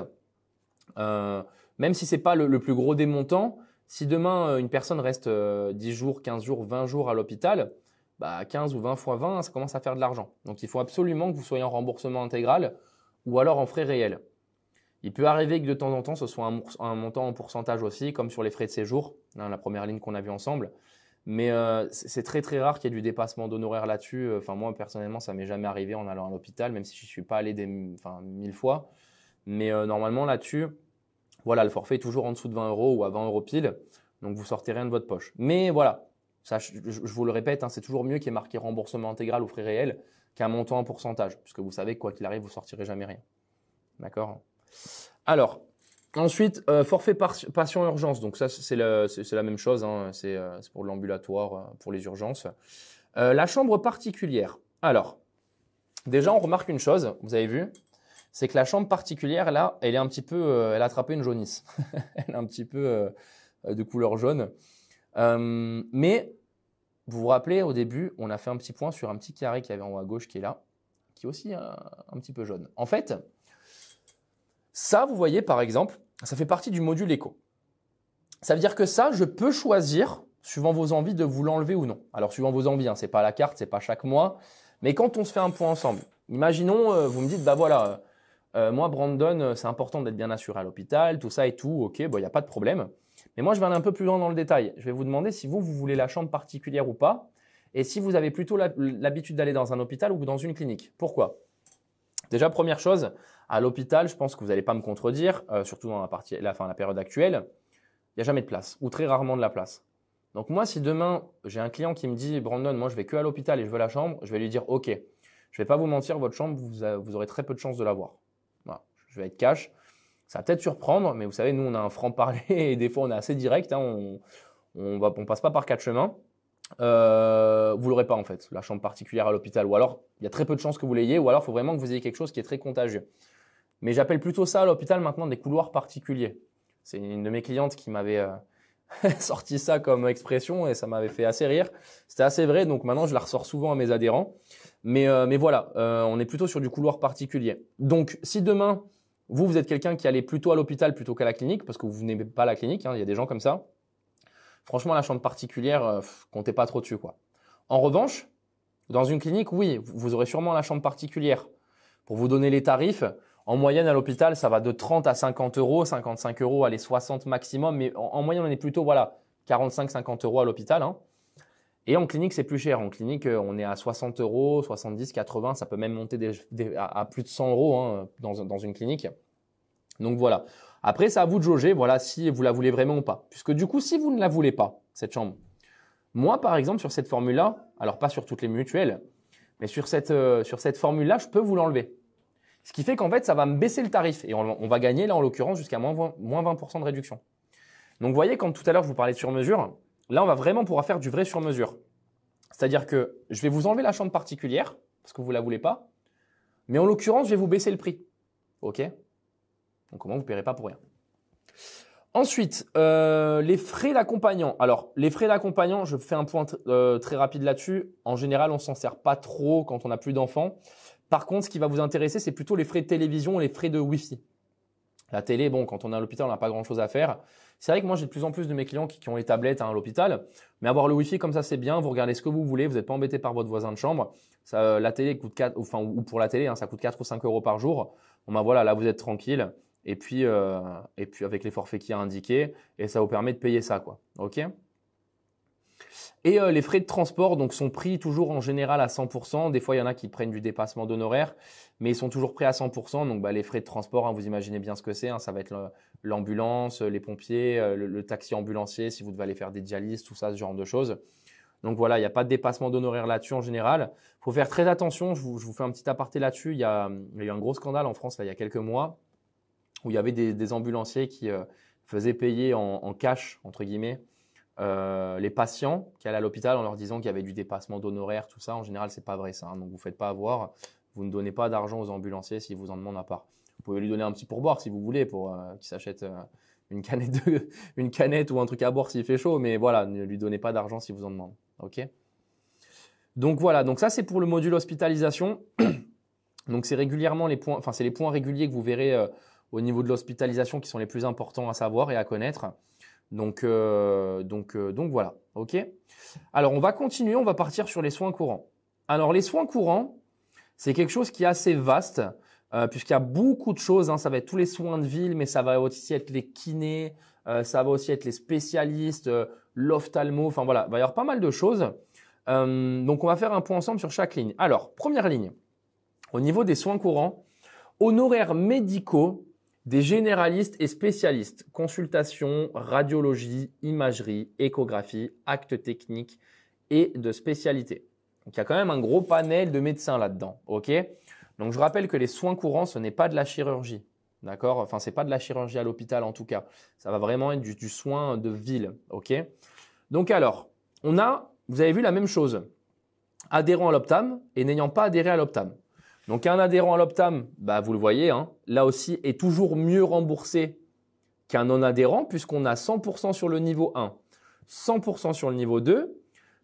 même si c'est pas le, plus gros des montants, si demain euh, une personne reste 10 euh, jours, 15 jours, 20 jours à l'hôpital, bah 15 ou 20 fois 20, ça commence à faire de l'argent. Donc il faut absolument que vous soyez en remboursement intégral ou alors en frais réels. Il peut arriver que de temps en temps, ce soit un, montant en pourcentage aussi, comme sur les frais de séjour, hein, la première ligne qu'on a vue ensemble. Mais euh, c'est très très rare qu'il y ait du dépassement d'honoraires là-dessus. Enfin moi personnellement, ça m'est jamais arrivé en allant à l'hôpital, même si je suis pas allé des, enfin, mille fois. Mais normalement là-dessus, voilà, le forfait est toujours en dessous de 20 euros ou à 20 euros pile. Donc vous sortez rien de votre poche. Mais voilà, ça, je, vous le répète, hein, c'est toujours mieux qu'il y marqué remboursement intégral ou frais réel qu'un montant en pourcentage, puisque vous savez quoi qu'il arrive, vous sortirez jamais rien. D'accord Alors, ensuite, euh, forfait patient urgence. Donc ça, c'est la même chose. Hein, euh, c'est pour l'ambulatoire, euh, pour les urgences. la chambre particulière. Alors, déjà, on remarque une chose. Vous avez vu, c'est que la chambre particulière, là, elle est un petit peu, euh, elle a attrapé une jaunisse. elle est un petit peu euh, euh, de couleur jaune. mais vous vous rappelez, au début, on a fait un petit point sur un petit carré qu'il y avait en haut à gauche qui est là, qui est aussi un petit peu jaune. En fait, ça, vous voyez, par exemple, ça fait partie du module écho. Ça veut dire que ça, je peux choisir, suivant vos envies, de vous l'enlever ou non. Alors, suivant vos envies, ce hein, c'est pas la carte, c'est pas chaque mois. Mais quand on se fait un point ensemble, imaginons, vous me dites, bah voilà, euh, moi, Brandon, euh, c'est important d'être bien assuré à l'hôpital, tout ça et tout, ok, il n'y a pas de problème. Mais moi, je vais aller un peu plus loin dans le détail. Je vais vous demander si vous, vous voulez la chambre particulière ou pas, et si vous avez plutôt l'habitude d'aller dans un hôpital ou dans une clinique. Pourquoi Déjà, première chose, à l'hôpital, je pense que vous n'allez pas me contredire, euh, surtout dans la, la, fin, la période actuelle, il n'y a jamais de place, ou très rarement de la place. Donc moi, si demain, j'ai un client qui me dit, Brandon, moi, je vais que à l'hôpital et je veux la chambre, je vais lui dire, OK, je ne vais pas vous mentir, votre chambre, vous, vous aurez très peu de chances de l'avoir je vais être cash. Ça va peut-être surprendre, mais vous savez, nous, on a un franc-parler et des fois, on est assez direct. Hein. on on va, on passe pas par quatre chemins. Euh, vous l'aurez pas en fait, la chambre particulière à l'hôpital. Ou alors, il y a très peu de chances que vous l'ayez, ou alors il faut vraiment que vous ayez quelque chose qui est très contagieux. Mais j'appelle plutôt ça à l'hôpital maintenant des couloirs particuliers. C'est une de mes clientes qui m'avait euh, sorti ça comme expression et ça m'avait fait assez rire. C'était assez vrai, donc maintenant je la ressors souvent à mes adhérents. Mais, euh, mais voilà, euh, on est plutôt sur du couloir particulier. Donc si demain vous, vous êtes quelqu'un qui allait plutôt à l'hôpital plutôt qu'à la clinique, parce que vous n'aimez pas la clinique, hein, il y a des gens comme ça. Franchement, la chambre particulière, euh, comptez pas trop dessus. Quoi. En revanche, dans une clinique, oui, vous aurez sûrement la chambre particulière. Pour vous donner les tarifs, en moyenne à l'hôpital, ça va de 30 à 50 euros, 55 euros, les 60 maximum, mais en, moyenne, on est plutôt voilà 45-50 euros à l'hôpital. Hein. Et en clinique, c'est plus cher. En clinique, euh, on est à 60 euros, 70, 80, ça peut même monter à, plus de 100 euros hein, dans, une clinique. Donc voilà. Après, c'est à vous de jauger, voilà, si vous la voulez vraiment ou pas. Puisque du coup, si vous ne la voulez pas, cette chambre, moi, par exemple, sur cette formule-là, alors pas sur toutes les mutuelles, mais sur cette, euh, sur cette formule-là, je peux vous l'enlever. Ce qui fait qu'en fait, ça va me baisser le tarif et on, va gagner, là, en l'occurrence, jusqu'à moins, moins 20% de réduction. Donc, vous voyez, quand tout à l'heure, je vous parlais de sur-mesure, Là, on va vraiment pouvoir faire du vrai sur mesure. C'est-à-dire que je vais vous enlever la chambre particulière, parce que vous ne la voulez pas, mais en l'occurrence, je vais vous baisser le prix. OK Donc comment vous ne paierez pas pour rien. Ensuite, euh, les frais d'accompagnant. Alors, les frais d'accompagnant, je fais un point euh, très rapide là-dessus. En général, on s'en sert pas trop quand on n'a plus d'enfants. Par contre, ce qui va vous intéresser, c'est plutôt les frais de télévision et les frais de Wi-Fi. La télé, bon, quand on est à l'hôpital, on n'a pas grand-chose à faire. C'est vrai que moi, j'ai de plus en plus de mes clients qui, ont les tablettes hein, à l'hôpital, mais avoir le Wi-Fi comme ça, c'est bien. Vous regardez ce que vous voulez, vous n'êtes pas embêté par votre voisin de chambre. Ça, euh, la télé coûte 4, enfin, ou pour la télé, hein, ça coûte 4 ou 5 euros par jour. Bon, ben voilà, là, vous êtes tranquille. Et puis, euh, et puis avec les forfaits qu'il a indiqués, et ça vous permet de payer ça, quoi. OK et euh, les frais de transport donc sont pris toujours en général à 100%. Des fois, il y en a qui prennent du dépassement d'honoraires, mais ils sont toujours pris à 100%. Donc, bah, les frais de transport, hein, vous imaginez bien ce que c'est. Hein. ça va être l'ambulance, les pompiers, euh, le, taxi ambulancier si vous devez aller faire des dialyses, tout ça, ce genre de choses. Donc voilà, il n'y a pas de dépassement d'honoraires là-dessus en général. Il faut faire très attention. Je vous, fais un petit aparté là-dessus. Il y, a, eu un gros scandale en France il y a quelques mois où il y avait des, ambulanciers qui euh, faisaient payer en, cash entre guillemets euh, les patients qui allaient à l'hôpital en leur disant qu'il y avait du dépassement d'honoraires, tout ça, en général, c'est pas vrai ça. Hein. donc vous ne faites pas avoir, vous ne donnez pas d'argent aux ambulanciers s'ils vous en demandent à part. Vous pouvez lui donner un petit pourboire si vous voulez pour euh, qu'il s'achète euh, une, canette une canette ou un truc à boire s'il fait chaud, mais voilà, ne lui donnez pas d'argent s'il vous en demande. Ok Donc voilà, donc ça c'est pour le module hospitalisation. donc c'est régulièrement les points, enfin c'est les points réguliers que vous verrez au niveau de l'hospitalisation qui sont les plus importants à savoir et à connaître. Donc, euh, donc, euh, donc voilà. Ok. Alors, on va continuer. On va partir sur les soins courants. Alors, les soins courants, c'est quelque chose qui est assez vaste. Euh, puisqu'il y a beaucoup de choses. Hein. Ça va être tous les soins de ville, mais ça va aussi être les kinés, ça va aussi être les spécialistes, l'ophtalmo. Enfin voilà, il va y avoir pas mal de choses. donc on va faire un point ensemble sur chaque ligne. Alors première ligne, au niveau des soins courants, honoraires médicaux des généralistes et spécialistes, consultation, radiologie, imagerie, échographie, actes techniques et de spécialité. Donc il y a quand même un gros panel de médecins là-dedans, ok Donc je rappelle que les soins courants, ce n'est pas de la chirurgie, d'accord Enfin, c'est pas de la chirurgie à l'hôpital en tout cas. Ça va vraiment être du, soin de ville, ok Donc alors, on a, vous avez vu la même chose, adhérent à l'Optam et n'ayant pas adhéré à l'Optam. Donc un adhérent à l'Optam, bah, vous le voyez, hein, là aussi est toujours mieux remboursé qu'un non-adhérent puisqu'on a 100% sur le niveau 1, 100% sur le niveau 2,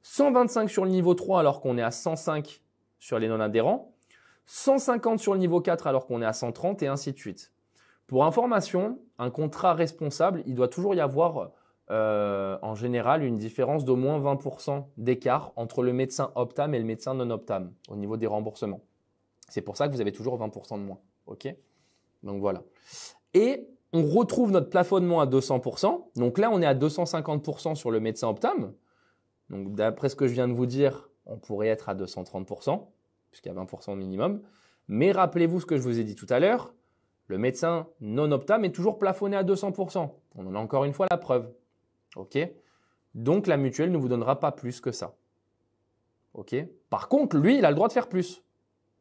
125 sur le niveau 3 alors qu'on est à 105 sur les non-adhérents, 150 sur le niveau 4 alors qu'on est à 130 et ainsi de suite. Pour information, un contrat responsable, il doit toujours y avoir euh, en général une différence d'au moins 20% d'écart entre le médecin Optam et le médecin non Optam au niveau des remboursements. C'est pour ça que vous avez toujours 20% de moins. OK Donc voilà. Et on retrouve notre plafonnement à 200%. Donc là, on est à 250% sur le médecin optame. Donc d'après ce que je viens de vous dire, on pourrait être à 230%, puisqu'il y a 20% minimum. Mais rappelez-vous ce que je vous ai dit tout à l'heure, le médecin non Optam est toujours plafonné à 200%. On en a encore une fois la preuve. OK Donc la mutuelle ne vous donnera pas plus que ça. OK Par contre, lui, il a le droit de faire plus.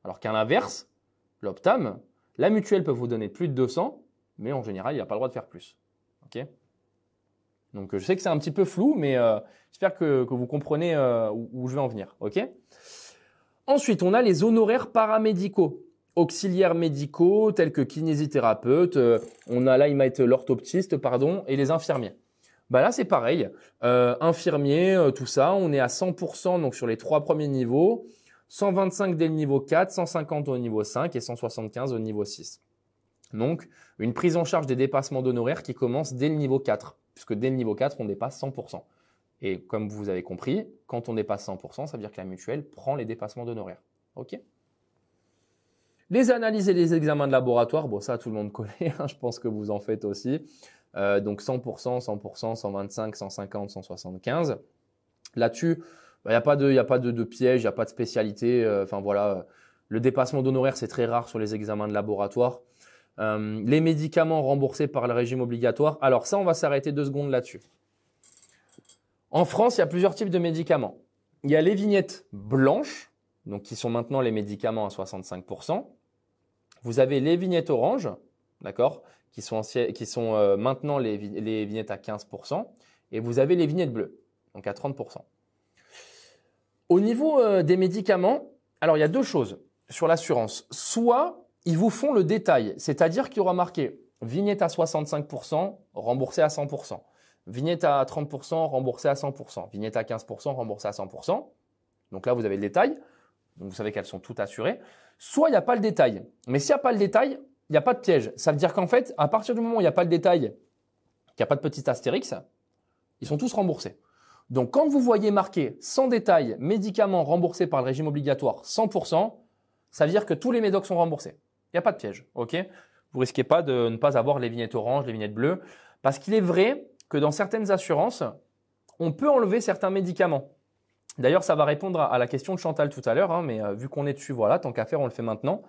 Alors qu'à l'inverse, l'Optam, la mutuelle peut vous donner plus de 200, mais en général, il n'y a pas le droit de faire plus. OK Donc euh, je sais que c'est un petit peu flou, mais euh, j'espère que, vous comprenez euh, où, je vais en venir. OK Ensuite, on a les honoraires paramédicaux, auxiliaires médicaux tels que kinésithérapeutes, on a là, il m'a été l'orthoptiste, pardon, et les infirmiers. Bah là, c'est pareil. infirmiers, tout ça, on est à 100% donc sur les trois premiers niveaux. 125 dès le niveau 4, 150 au niveau 5 et 175 au niveau 6. Donc, une prise en charge des dépassements d'honoraires qui commence dès le niveau 4, puisque dès le niveau 4, on dépasse 100%. Et comme vous avez compris, quand on dépasse 100%, ça veut dire que la mutuelle prend les dépassements d'honoraires. OK Les analyses et les examens de laboratoire, bon, ça, tout le monde connaît, hein, je pense que vous en faites aussi. Euh, donc 100%, 100%, 125, 150, 175. Là-dessus, il bah, n'y a pas de, y a pas de, piège, il n'y a pas de spécialité. Euh, enfin voilà, le dépassement d'honoraires, c'est très rare sur les examens de laboratoire. Euh, les médicaments remboursés par le régime obligatoire. Alors ça, on va s'arrêter deux secondes là-dessus. En France, il y a plusieurs types de médicaments. Il y a les vignettes blanches, donc qui sont maintenant les médicaments à 65%. Vous avez les vignettes oranges, d'accord, qui sont, qui sont euh, maintenant les, les vignettes à 15%. Et vous avez les vignettes bleues, donc à 30%. Au niveau euh, des médicaments, alors il y a deux choses sur l'assurance. Soit ils vous font le détail, c'est-à-dire qu'il y aura marqué vignette à 65%, remboursée à 100%. Vignette à 30%, remboursée à 100%. Vignette à 15%, remboursée à 100%. Donc là, vous avez le détail. Donc vous savez qu'elles sont toutes assurées. Soit il n'y a pas le détail. Mais s'il n'y a pas le détail, il n'y a pas de piège. Ça veut dire qu'en fait, à partir du moment où il n'y a pas le détail, qu'il n'y a pas de petite astérix, ils sont tous remboursés. Donc quand vous voyez marqué sans détail médicaments remboursés par le régime obligatoire 100%, ça veut dire que tous les médocs sont remboursés. Il n'y a pas de piège, ok Vous risquez pas de ne pas avoir les vignettes oranges, les vignettes bleues, parce qu'il est vrai que dans certaines assurances, on peut enlever certains médicaments. D'ailleurs, ça va répondre à la question de Chantal tout à l'heure, hein, mais euh, vu qu'on est dessus, voilà, tant qu'à faire, on le fait maintenant.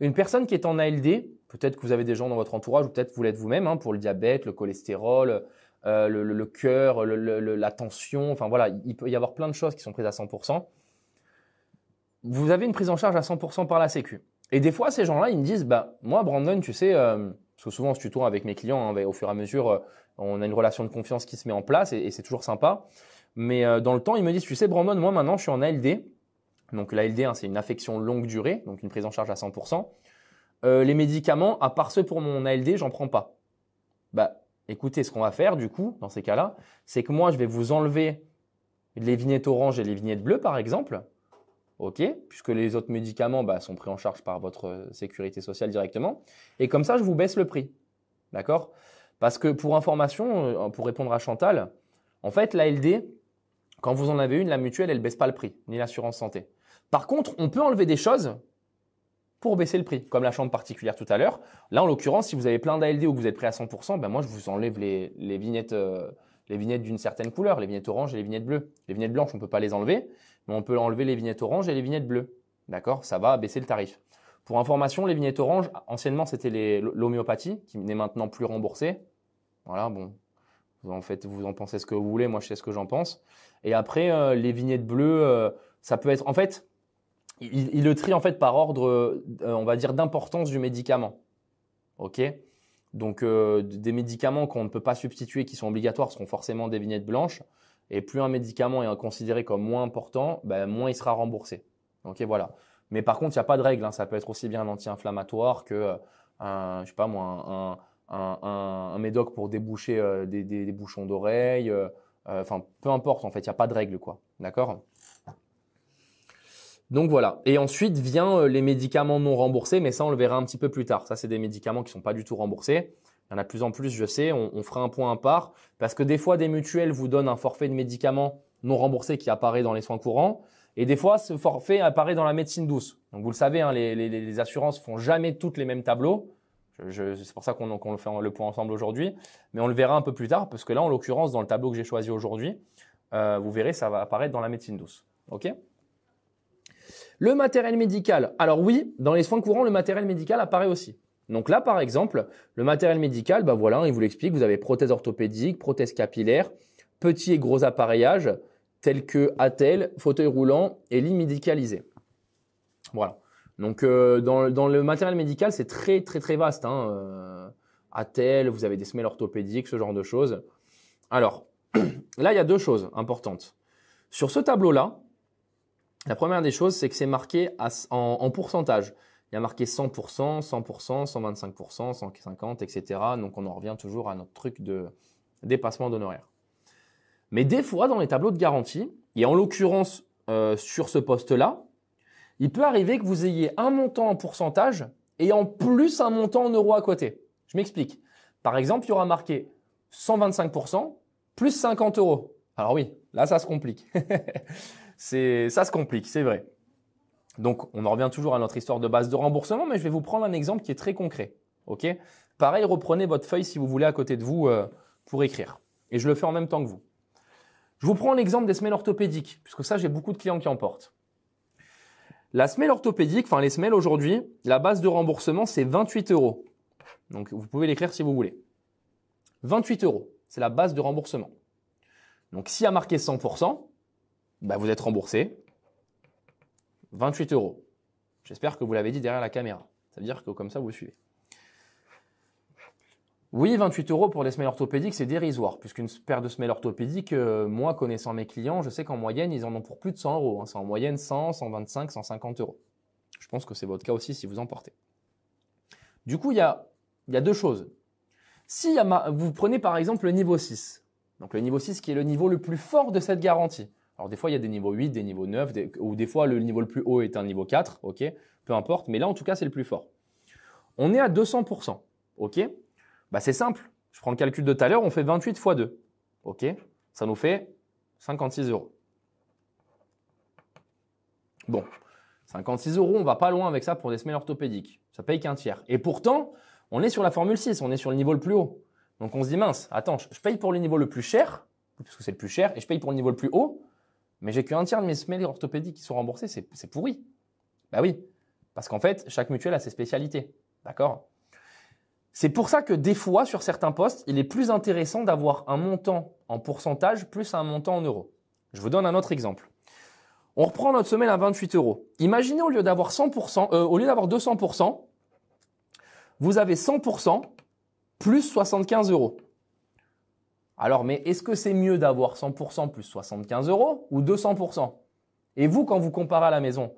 Une personne qui est en ALD, peut-être que vous avez des gens dans votre entourage, ou peut-être vous l'êtes vous-même, hein, pour le diabète, le cholestérol, euh, le, cœur, la tension. Enfin voilà, il peut y avoir plein de choses qui sont prises à 100%. Vous avez une prise en charge à 100% par la Sécu. Et des fois, ces gens-là, ils me disent, bah, moi, Brandon, tu sais, euh, parce souvent, on se tutoie avec mes clients, hein, au fur et à mesure, euh, on a une relation de confiance qui se met en place et, c'est toujours sympa. Mais dans le temps, ils me disent, tu sais, Brandon, moi, maintenant, je suis en ALD. Donc, l'ALD, hein, c'est une affection longue durée, donc une prise en charge à 100%. les médicaments, à part ceux pour mon ALD, j'en prends pas. Bah, écoutez, ce qu'on va faire du coup, dans ces cas-là, c'est que moi, je vais vous enlever les vignettes orange et les vignettes bleues, par exemple. OK Puisque les autres médicaments bah, sont pris en charge par votre sécurité sociale directement. Et comme ça, je vous baisse le prix. D'accord Parce que pour information, euh, pour répondre à Chantal, en fait, la LD, quand vous en avez une, la mutuelle, elle ne baisse pas le prix, ni l'assurance santé. Par contre, on peut enlever des choses pour baisser le prix, comme la chambre particulière tout à l'heure. Là, en l'occurrence, si vous avez plein d'ALD ou que vous êtes prêt à 100%, ben moi, je vous enlève les, les vignettes, euh, les vignettes d'une certaine couleur, les vignettes oranges et les vignettes bleues. Les vignettes blanches, on ne peut pas les enlever, mais on peut enlever les vignettes oranges et les vignettes bleues. D'accord Ça va baisser le tarif. Pour information, les vignettes oranges, anciennement, c'était l'homéopathie, qui n'est maintenant plus remboursée. Voilà, bon, vous en faites, vous en pensez ce que vous voulez. Moi, je sais ce que j'en pense. Et après, euh, les vignettes bleues, euh, ça peut être. En fait, il, le trie en fait par ordre, euh, on va dire, d'importance du médicament. OK Donc, euh, des médicaments qu'on ne peut pas substituer, qui sont obligatoires, seront forcément des vignettes blanches. Et plus un médicament est considéré comme moins important, ben, moins il sera remboursé. OK, voilà. Mais par contre, il n'y a pas de règle. Hein. Ça peut être aussi bien un anti-inflammatoire que, euh, je sais pas moi, un, médoc pour déboucher des, bouchons d'oreille. Enfin, peu importe, en fait, il n'y a pas de règle, quoi. D'accord donc voilà. Et ensuite vient euh, les médicaments non remboursés, mais ça on le verra un petit peu plus tard. Ça c'est des médicaments qui sont pas du tout remboursés. Il y en a de plus en plus, je sais. On, on fera un point à part parce que des fois des mutuelles vous donnent un forfait de médicaments non remboursés qui apparaît dans les soins courants. Et des fois, ce forfait apparaît dans la médecine douce. Donc vous le savez, hein, les, les, les, assurances font jamais toutes les mêmes tableaux. Je, c'est pour ça qu'on le fait le point ensemble aujourd'hui. Mais on le verra un peu plus tard, parce que là, en l'occurrence, dans le tableau que j'ai choisi aujourd'hui, euh, vous verrez, ça va apparaître dans la médecine douce. OK le matériel médical. Alors oui, dans les soins courants, le matériel médical apparaît aussi. Donc là, par exemple, le matériel médical, bah voilà, il vous l'explique, vous avez prothèse orthopédique, prothèse capillaire, petits et gros appareillages tels que attel, fauteuil roulant et lit médicalisé. Voilà. Donc euh, dans, le matériel médical, c'est très très très vaste. Hein. Euh, vous avez des semelles orthopédiques, ce genre de choses. Alors là, il y a deux choses importantes. Sur ce tableau-là, la première des choses, c'est que c'est marqué en, pourcentage. Il y a marqué 100%, 100%, 125%, 150%, etc. Donc on en revient toujours à notre truc de dépassement d'honoraires. Mais des fois, dans les tableaux de garantie, et en l'occurrence euh, sur ce poste-là, il peut arriver que vous ayez un montant en pourcentage et en plus un montant en euros à côté. Je m'explique. Par exemple, il y aura marqué 125% plus 50 euros. Alors oui, là, ça se complique. ça se complique, c'est vrai. Donc, on en revient toujours à notre histoire de base de remboursement, mais je vais vous prendre un exemple qui est très concret. Ok Pareil, reprenez votre feuille si vous voulez à côté de vous euh, pour écrire. Et je le fais en même temps que vous. Je vous prends l'exemple des semelles orthopédiques, puisque ça, j'ai beaucoup de clients qui en portent. La semelle orthopédique, enfin les semelles aujourd'hui, la base de remboursement, c'est 28 euros. Donc, vous pouvez l'écrire si vous voulez. 28 euros, c'est la base de remboursement. Donc, s'il y a marqué 100%, bah, vous êtes remboursé 28 euros. J'espère que vous l'avez dit derrière la caméra. Ça veut dire que comme ça, vous suivez. Oui, 28 euros pour les semelles orthopédiques, c'est dérisoire, puisqu'une paire de semelles orthopédiques, euh, moi, connaissant mes clients, je sais qu'en moyenne, ils en ont pour plus de 100 euros. Hein. C'est en moyenne 100, 125, 150 euros. Je pense que c'est votre cas aussi si vous en portez. Du coup, il y a, deux choses. Si vous prenez par exemple le niveau 6, donc le niveau 6 qui est le niveau le plus fort de cette garantie, alors des fois, il y a des niveaux 8, des niveaux 9, ou des fois, le niveau le plus haut est un niveau 4, ok Peu importe, mais là, en tout cas, c'est le plus fort. On est à 200%, ok bah, C'est simple. Je prends le calcul de tout à l'heure, on fait 28 fois 2, ok Ça nous fait 56 euros. Bon, 56 euros, on va pas loin avec ça pour des semelles orthopédiques. Ça paye qu'un tiers. Et pourtant, on est sur la Formule 6, on est sur le niveau le plus haut. Donc on se dit, mince, attends, je paye pour le niveau le plus cher, parce que c'est le plus cher, et je paye pour le niveau le plus haut, mais j'ai qu'un tiers de mes semelles orthopédiques qui sont remboursées, c'est pourri. Bah oui, parce qu'en fait, chaque mutuelle a ses spécialités. D'accord C'est pour ça que des fois, sur certains postes, il est plus intéressant d'avoir un montant en pourcentage plus un montant en euros. Je vous donne un autre exemple. On reprend notre semaine à 28 euros. Imaginez au lieu d'avoir 100%, euh, au lieu d'avoir 200%, vous avez 100% plus 75 euros. Alors, mais est-ce que c'est mieux d'avoir 100% plus 75 euros ou 200% Et vous, quand vous comparez à la maison,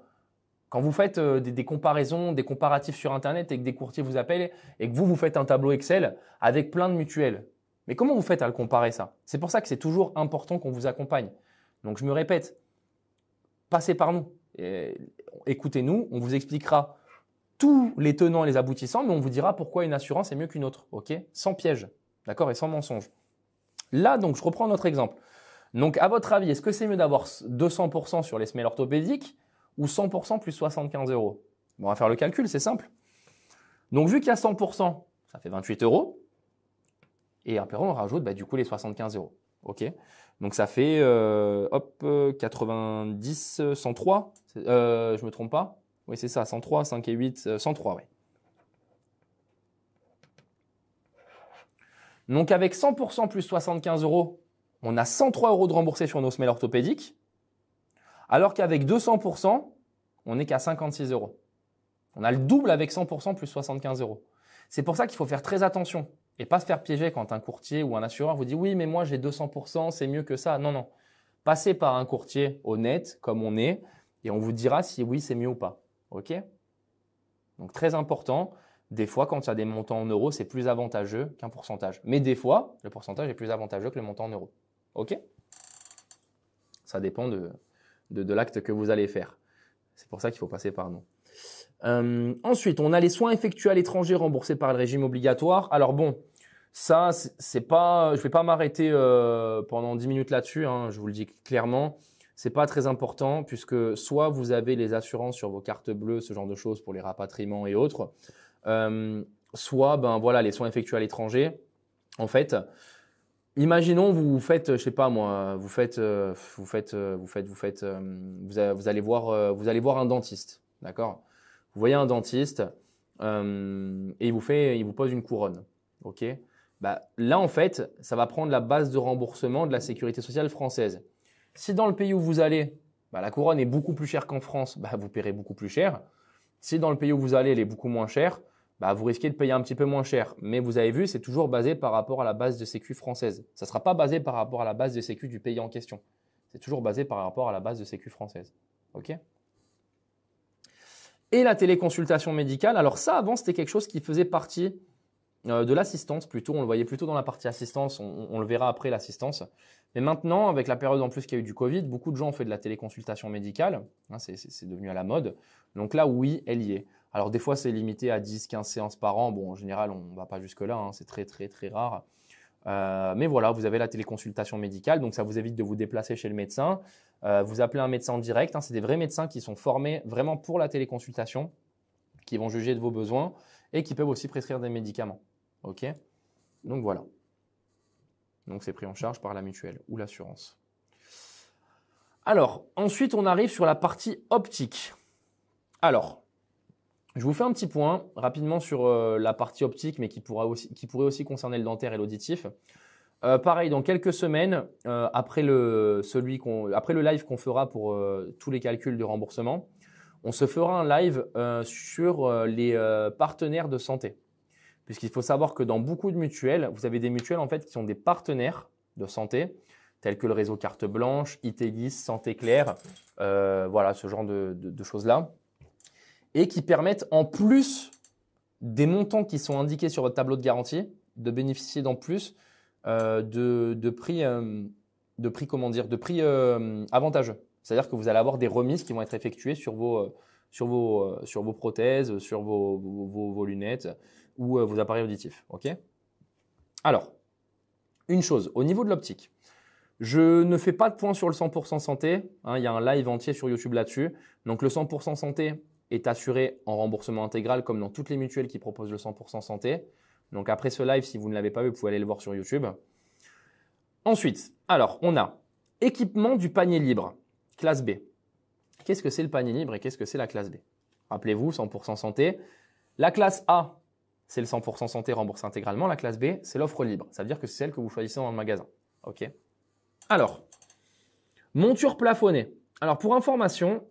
quand vous faites euh, des, comparaisons, des comparatifs sur Internet et que des courtiers vous appellent et que vous, vous faites un tableau Excel avec plein de mutuelles, mais comment vous faites à le comparer ça C'est pour ça que c'est toujours important qu'on vous accompagne. Donc, je me répète, passez par nous. Écoutez-nous, on vous expliquera tous les tenants et les aboutissants, mais on vous dira pourquoi une assurance est mieux qu'une autre, ok Sans piège, d'accord, et sans mensonge. Là, donc, je reprends notre exemple. Donc, à votre avis, est-ce que c'est mieux d'avoir 200% sur les semelles orthopédiques ou 100% plus 75 euros On va faire le calcul, c'est simple. Donc, vu qu'il y a 100%, ça fait 28 euros. Et après, on rajoute bah, du coup les 75 euros. OK Donc, ça fait euh, hop, 90, euh, 103. Euh, je me trompe pas Oui, c'est ça, 103, 5 et 8, 103, oui. Donc avec 100% plus 75 euros, on a 103 euros de remboursé sur nos semelles orthopédiques, alors qu'avec 200%, on n'est qu'à 56 euros. On a le double avec 100% plus 75 euros. C'est pour ça qu'il faut faire très attention et pas se faire piéger quand un courtier ou un assureur vous dit oui mais moi j'ai 200%, c'est mieux que ça. Non, non. Passez par un courtier honnête comme on est et on vous dira si oui c'est mieux ou pas. OK Donc très important. Des fois, quand il y a des montants en euros, c'est plus avantageux qu'un pourcentage. Mais des fois, le pourcentage est plus avantageux que le montant en euros. OK Ça dépend de, de, l'acte que vous allez faire. C'est pour ça qu'il faut passer par nous. Euh, ensuite, on a les soins effectués à l'étranger remboursés par le régime obligatoire. Alors bon, ça, c'est pas, je vais pas m'arrêter euh, pendant 10 minutes là-dessus. Hein, je vous le dis clairement, c'est pas très important puisque soit vous avez les assurances sur vos cartes bleues, ce genre de choses pour les rapatriements et autres, euh, soit ben voilà les soins effectués à l'étranger. En fait, imaginons vous faites je sais pas moi vous faites euh, euh, vous faites vous faites vous faites vous, allez voir vous allez voir un dentiste d'accord vous voyez un dentiste et il vous fait il vous pose une couronne ok bah, là en fait ça va prendre la base de remboursement de la sécurité sociale française si dans le pays où vous allez bah, la couronne est beaucoup plus chère qu'en France bah, vous paierez beaucoup plus cher si dans le pays où vous allez elle est beaucoup moins chère bah, vous risquez de payer un petit peu moins cher. Mais vous avez vu, c'est toujours basé par rapport à la base de sécu française. Ça ne sera pas basé par rapport à la base de sécu du pays en question. C'est toujours basé par rapport à la base de sécu française. OK Et la téléconsultation médicale, alors ça, avant, c'était quelque chose qui faisait partie euh, de l'assistance plutôt. On le voyait plutôt dans la partie assistance. On, le verra après l'assistance. Mais maintenant, avec la période en plus qu'il y a eu du Covid, beaucoup de gens ont fait de la téléconsultation médicale. Hein, c'est devenu à la mode. Donc là, oui, elle y est. Alors des fois, c'est limité à 10-15 séances par an. Bon, en général, on ne va pas jusque-là. Hein, c'est très, très, très rare. Euh, mais voilà, vous avez la téléconsultation médicale, donc ça vous évite de vous déplacer chez le médecin. Euh, vous appelez un médecin en direct, hein, c'est des vrais médecins qui sont formés vraiment pour la téléconsultation, qui vont juger de vos besoins et qui peuvent aussi prescrire des médicaments. OK Donc voilà. Donc c'est pris en charge par la mutuelle ou l'assurance. Alors, ensuite, on arrive sur la partie optique. Alors, je vous fais un petit point rapidement sur euh, la partie optique, mais qui, pourra aussi, qui, pourrait aussi concerner le dentaire et l'auditif. Euh, pareil, dans quelques semaines, euh, après, le, celui après, le, live qu'on fera pour tous les calculs de remboursement, on se fera un live sur les partenaires de santé puisqu'il faut savoir que dans beaucoup de mutuelles, vous avez des mutuelles en fait qui sont des partenaires de santé, tels que le réseau Carte Blanche, ITGIS, Santé Claire, euh, voilà ce genre de, choses-là, et qui permettent en plus des montants qui sont indiqués sur votre tableau de garantie de bénéficier d'en plus euh, de, prix, euh, de prix comment dire, de prix avantageux. C'est-à-dire que vous allez avoir des remises qui vont être effectuées sur vos sur sur vos prothèses, sur vos, vos lunettes, ou euh, vos appareils auditifs. OK Alors, une chose, au niveau de l'optique, je ne fais pas de point sur le 100% santé. Hein, il y a un live entier sur YouTube là-dessus. Donc, le 100% santé est assuré en remboursement intégral, comme dans toutes les mutuelles qui proposent le 100% santé. Donc, après ce live, si vous ne l'avez pas vu, vous pouvez aller le voir sur YouTube. Ensuite, alors, on a équipement du panier libre, classe B. Qu'est-ce que c'est le panier libre et qu'est-ce que c'est la classe B Rappelez-vous, 100% santé. La classe A, c'est le 100% santé remboursé intégralement. La classe B, c'est l'offre libre. Ça veut dire que c'est celle que vous choisissez dans le magasin. OK Alors, monture plafonnée. Alors, pour information,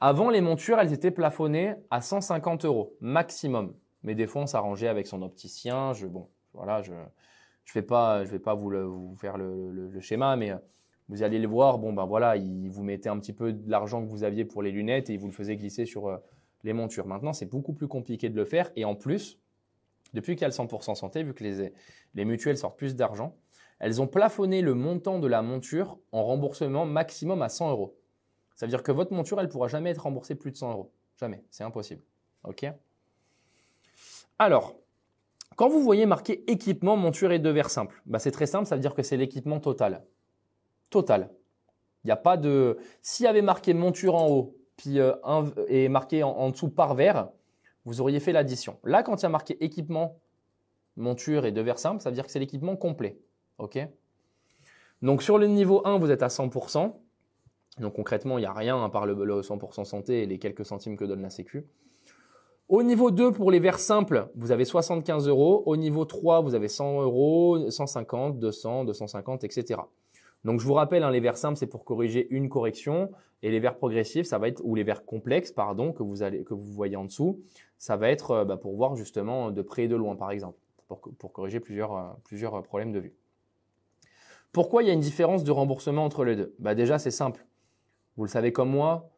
avant, les montures, elles étaient plafonnées à 150 euros maximum. Mais des fois, on s'arrangeait avec son opticien. Je, bon, voilà, je ne vais, pas, je vais pas vous, vous faire le, schéma, mais euh, vous allez le voir. Bon, ben voilà, il vous mettait un petit peu de l'argent que vous aviez pour les lunettes et il vous le faisait glisser sur euh, les montures. Maintenant, c'est beaucoup plus compliqué de le faire. Et en plus, depuis qu'il y 100% santé, vu que les, mutuelles sortent plus d'argent, elles ont plafonné le montant de la monture en remboursement maximum à 100 euros. Ça veut dire que votre monture, elle ne pourra jamais être remboursée plus de 100 euros. Jamais, c'est impossible. OK Alors, quand vous voyez marqué équipement, monture et verres verres bah c'est très simple, ça veut dire que c'est l'équipement total. Total. Il n'y a pas de. S'il y avait marqué monture en haut puis, euh, et marqué en, en dessous par verre, vous auriez fait l'addition. Là, quand il y a marqué équipement, monture et deux verres simples », ça veut dire que c'est l'équipement complet. OK Donc sur le niveau 1, vous êtes à 100%. Donc concrètement, il n'y a rien à part le, le 100% santé et les quelques centimes que donne la Sécu. Au niveau 2, pour les verres simples, vous avez 75 euros. Au niveau 3, vous avez 100 euros, 150, 200, 250, etc. Donc je vous rappelle, hein, les verres simples, c'est pour corriger une correction, et les verres progressifs, ça va être ou les verres complexes, pardon, que vous allez, que vous voyez en dessous, ça va être euh, bah, pour voir justement de près et de loin, par exemple, pour, corriger plusieurs, euh, plusieurs euh, problèmes de vue. Pourquoi il y a une différence de remboursement entre les deux bah, déjà c'est simple. Vous le savez comme moi,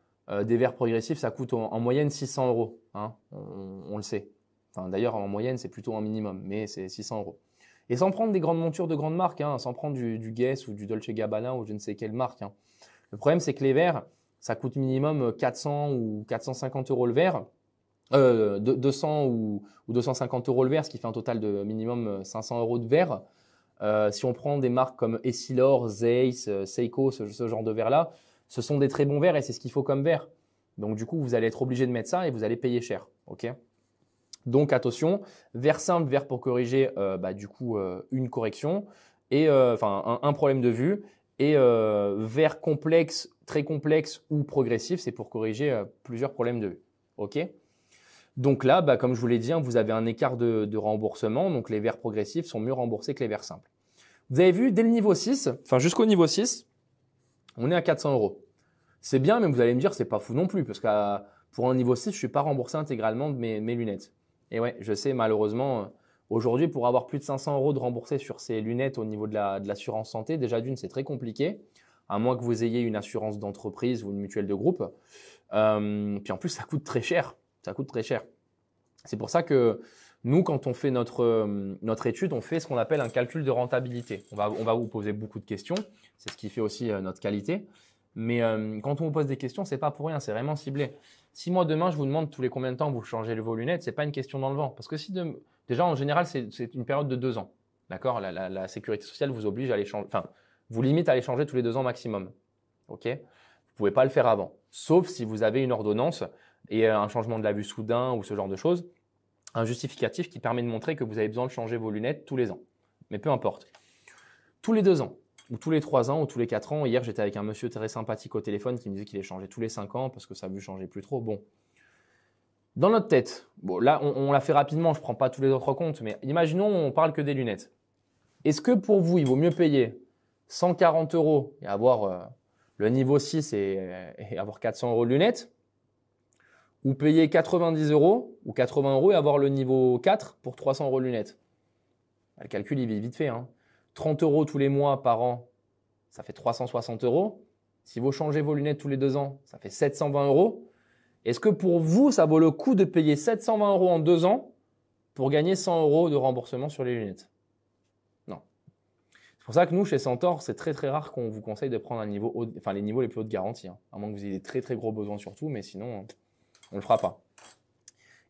des verres progressifs, ça coûte en, moyenne 600 euros. Hein, on, on, le sait. Enfin, D'ailleurs, en moyenne, c'est plutôt un minimum, mais c'est 600 euros. Et sans prendre des grandes montures de grandes marques, hein, sans prendre du, Guess ou du Dolce Gabbana ou je ne sais quelle marque. Hein. Le problème, c'est que les verres, ça coûte minimum 400 euh, ou 450 euros le verre. 200 euh, ou, 250 euros le verre, ce qui fait un total de minimum 500 euh, euros de verre. si on prend des marques comme Essilor, Zeiss, Seiko, ce, genre de verre-là, ce sont des très bons verres et c'est ce qu'il faut comme verre. Donc du coup, vous allez être obligé de mettre ça et vous allez payer cher. ok donc attention, vers simple, vers pour corriger euh, bah, du coup euh, une correction et euh, enfin un, problème de vue et vers complexe, très complexe ou progressif, c'est pour corriger plusieurs problèmes de vue. Ok Donc là, bah, comme je vous l'ai dit, hein, vous avez un écart de, remboursement, donc les vers progressifs sont mieux remboursés que les vers simples. Vous avez vu dès le niveau 6, enfin jusqu'au niveau 6, on est à 400 euros. C'est bien, mais vous allez me dire c'est pas fou non plus parce que pour un niveau 6, je suis pas remboursé intégralement de mes lunettes. Et ouais, je sais, malheureusement, euh, aujourd'hui, pour avoir plus de 500 euros de remboursé sur ces lunettes au niveau de l'assurance santé, déjà d'une, c'est très compliqué, à moins que vous ayez une assurance d'entreprise ou une mutuelle de groupe. Euh, puis en plus, ça coûte très cher. Ça coûte très cher. C'est pour ça que nous, quand on fait notre, euh, étude, on fait ce qu'on appelle un calcul de rentabilité. on va vous poser beaucoup de questions. C'est ce qui fait aussi notre qualité. Mais euh, quand on vous pose des questions, c'est pas pour rien, c'est vraiment ciblé. Si moi demain je vous demande tous les combien de temps vous changez vos lunettes, c'est pas une question dans le vent, parce que si déjà en général c'est une période de deux ans, d'accord la, sécurité sociale vous oblige à les changer, enfin vous limite à les changer tous les deux ans maximum, ok Vous pouvez pas le faire avant, sauf si vous avez une ordonnance et euh, un changement de la vue soudain ou ce genre de choses, un justificatif qui permet de montrer que vous avez besoin de changer vos lunettes tous les ans. Mais peu importe, tous les deux ans ou tous les 3 ans ou tous les 4 ans. Hier, j'étais avec un monsieur très sympathique au téléphone qui me disait qu'il les changé tous les 5 ans parce que sa vue changeait plus trop. Bon. Dans notre tête, bon, là, on, on l'a fait rapidement, je ne prends pas tous les autres comptes, mais imaginons, on parle que des lunettes. Est-ce que pour vous, il vaut mieux payer 140 euh, euh, euros et avoir le niveau 6 et, avoir 400 euros de lunettes ou payer 90 euros ou 80 euros et avoir le niveau 4 pour 300 euros de lunettes. Le calcul, il vit vite fait. Hein. 30 euros tous les mois par an, ça fait 360 euros. Si vous changez vos lunettes tous les deux ans, ça fait 720 euros. Est-ce que pour vous, ça vaut le coup de payer 720 euros en deux ans pour gagner 100 euros de remboursement sur les lunettes Non. C'est pour ça que nous, chez Centaur, c'est très très rare qu'on vous conseille de prendre un niveau enfin, les niveaux les plus hauts de garantie, hein. à moins que vous ayez des très très gros besoins surtout, mais sinon, on ne le fera pas.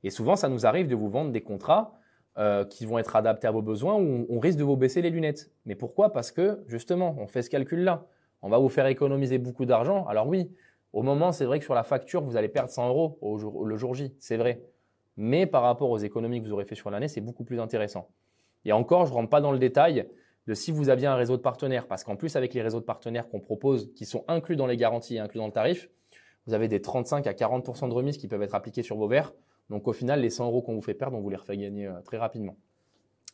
Et souvent, ça nous arrive de vous vendre des contrats euh, qui vont être adaptés à vos besoins ou on risque de vous baisser les lunettes. Mais pourquoi Parce que justement, on fait ce calcul-là. On va vous faire économiser beaucoup d'argent. Alors oui, au moment, c'est vrai que sur la facture, vous allez perdre 100 euros au jour, le jour J, c'est vrai. Mais par rapport aux économies que vous aurez fait sur l'année, c'est beaucoup plus intéressant. Et encore, je ne rentre pas dans le détail de si vous aviez un réseau de partenaires, parce qu'en plus, avec les réseaux de partenaires qu'on propose, qui sont inclus dans les garanties et inclus dans le tarif, vous avez des 35 à 40 de remises qui peuvent être appliquées sur vos verres. Donc au final, les 100 euros qu'on vous fait perdre, on vous les refait gagner euh, très rapidement.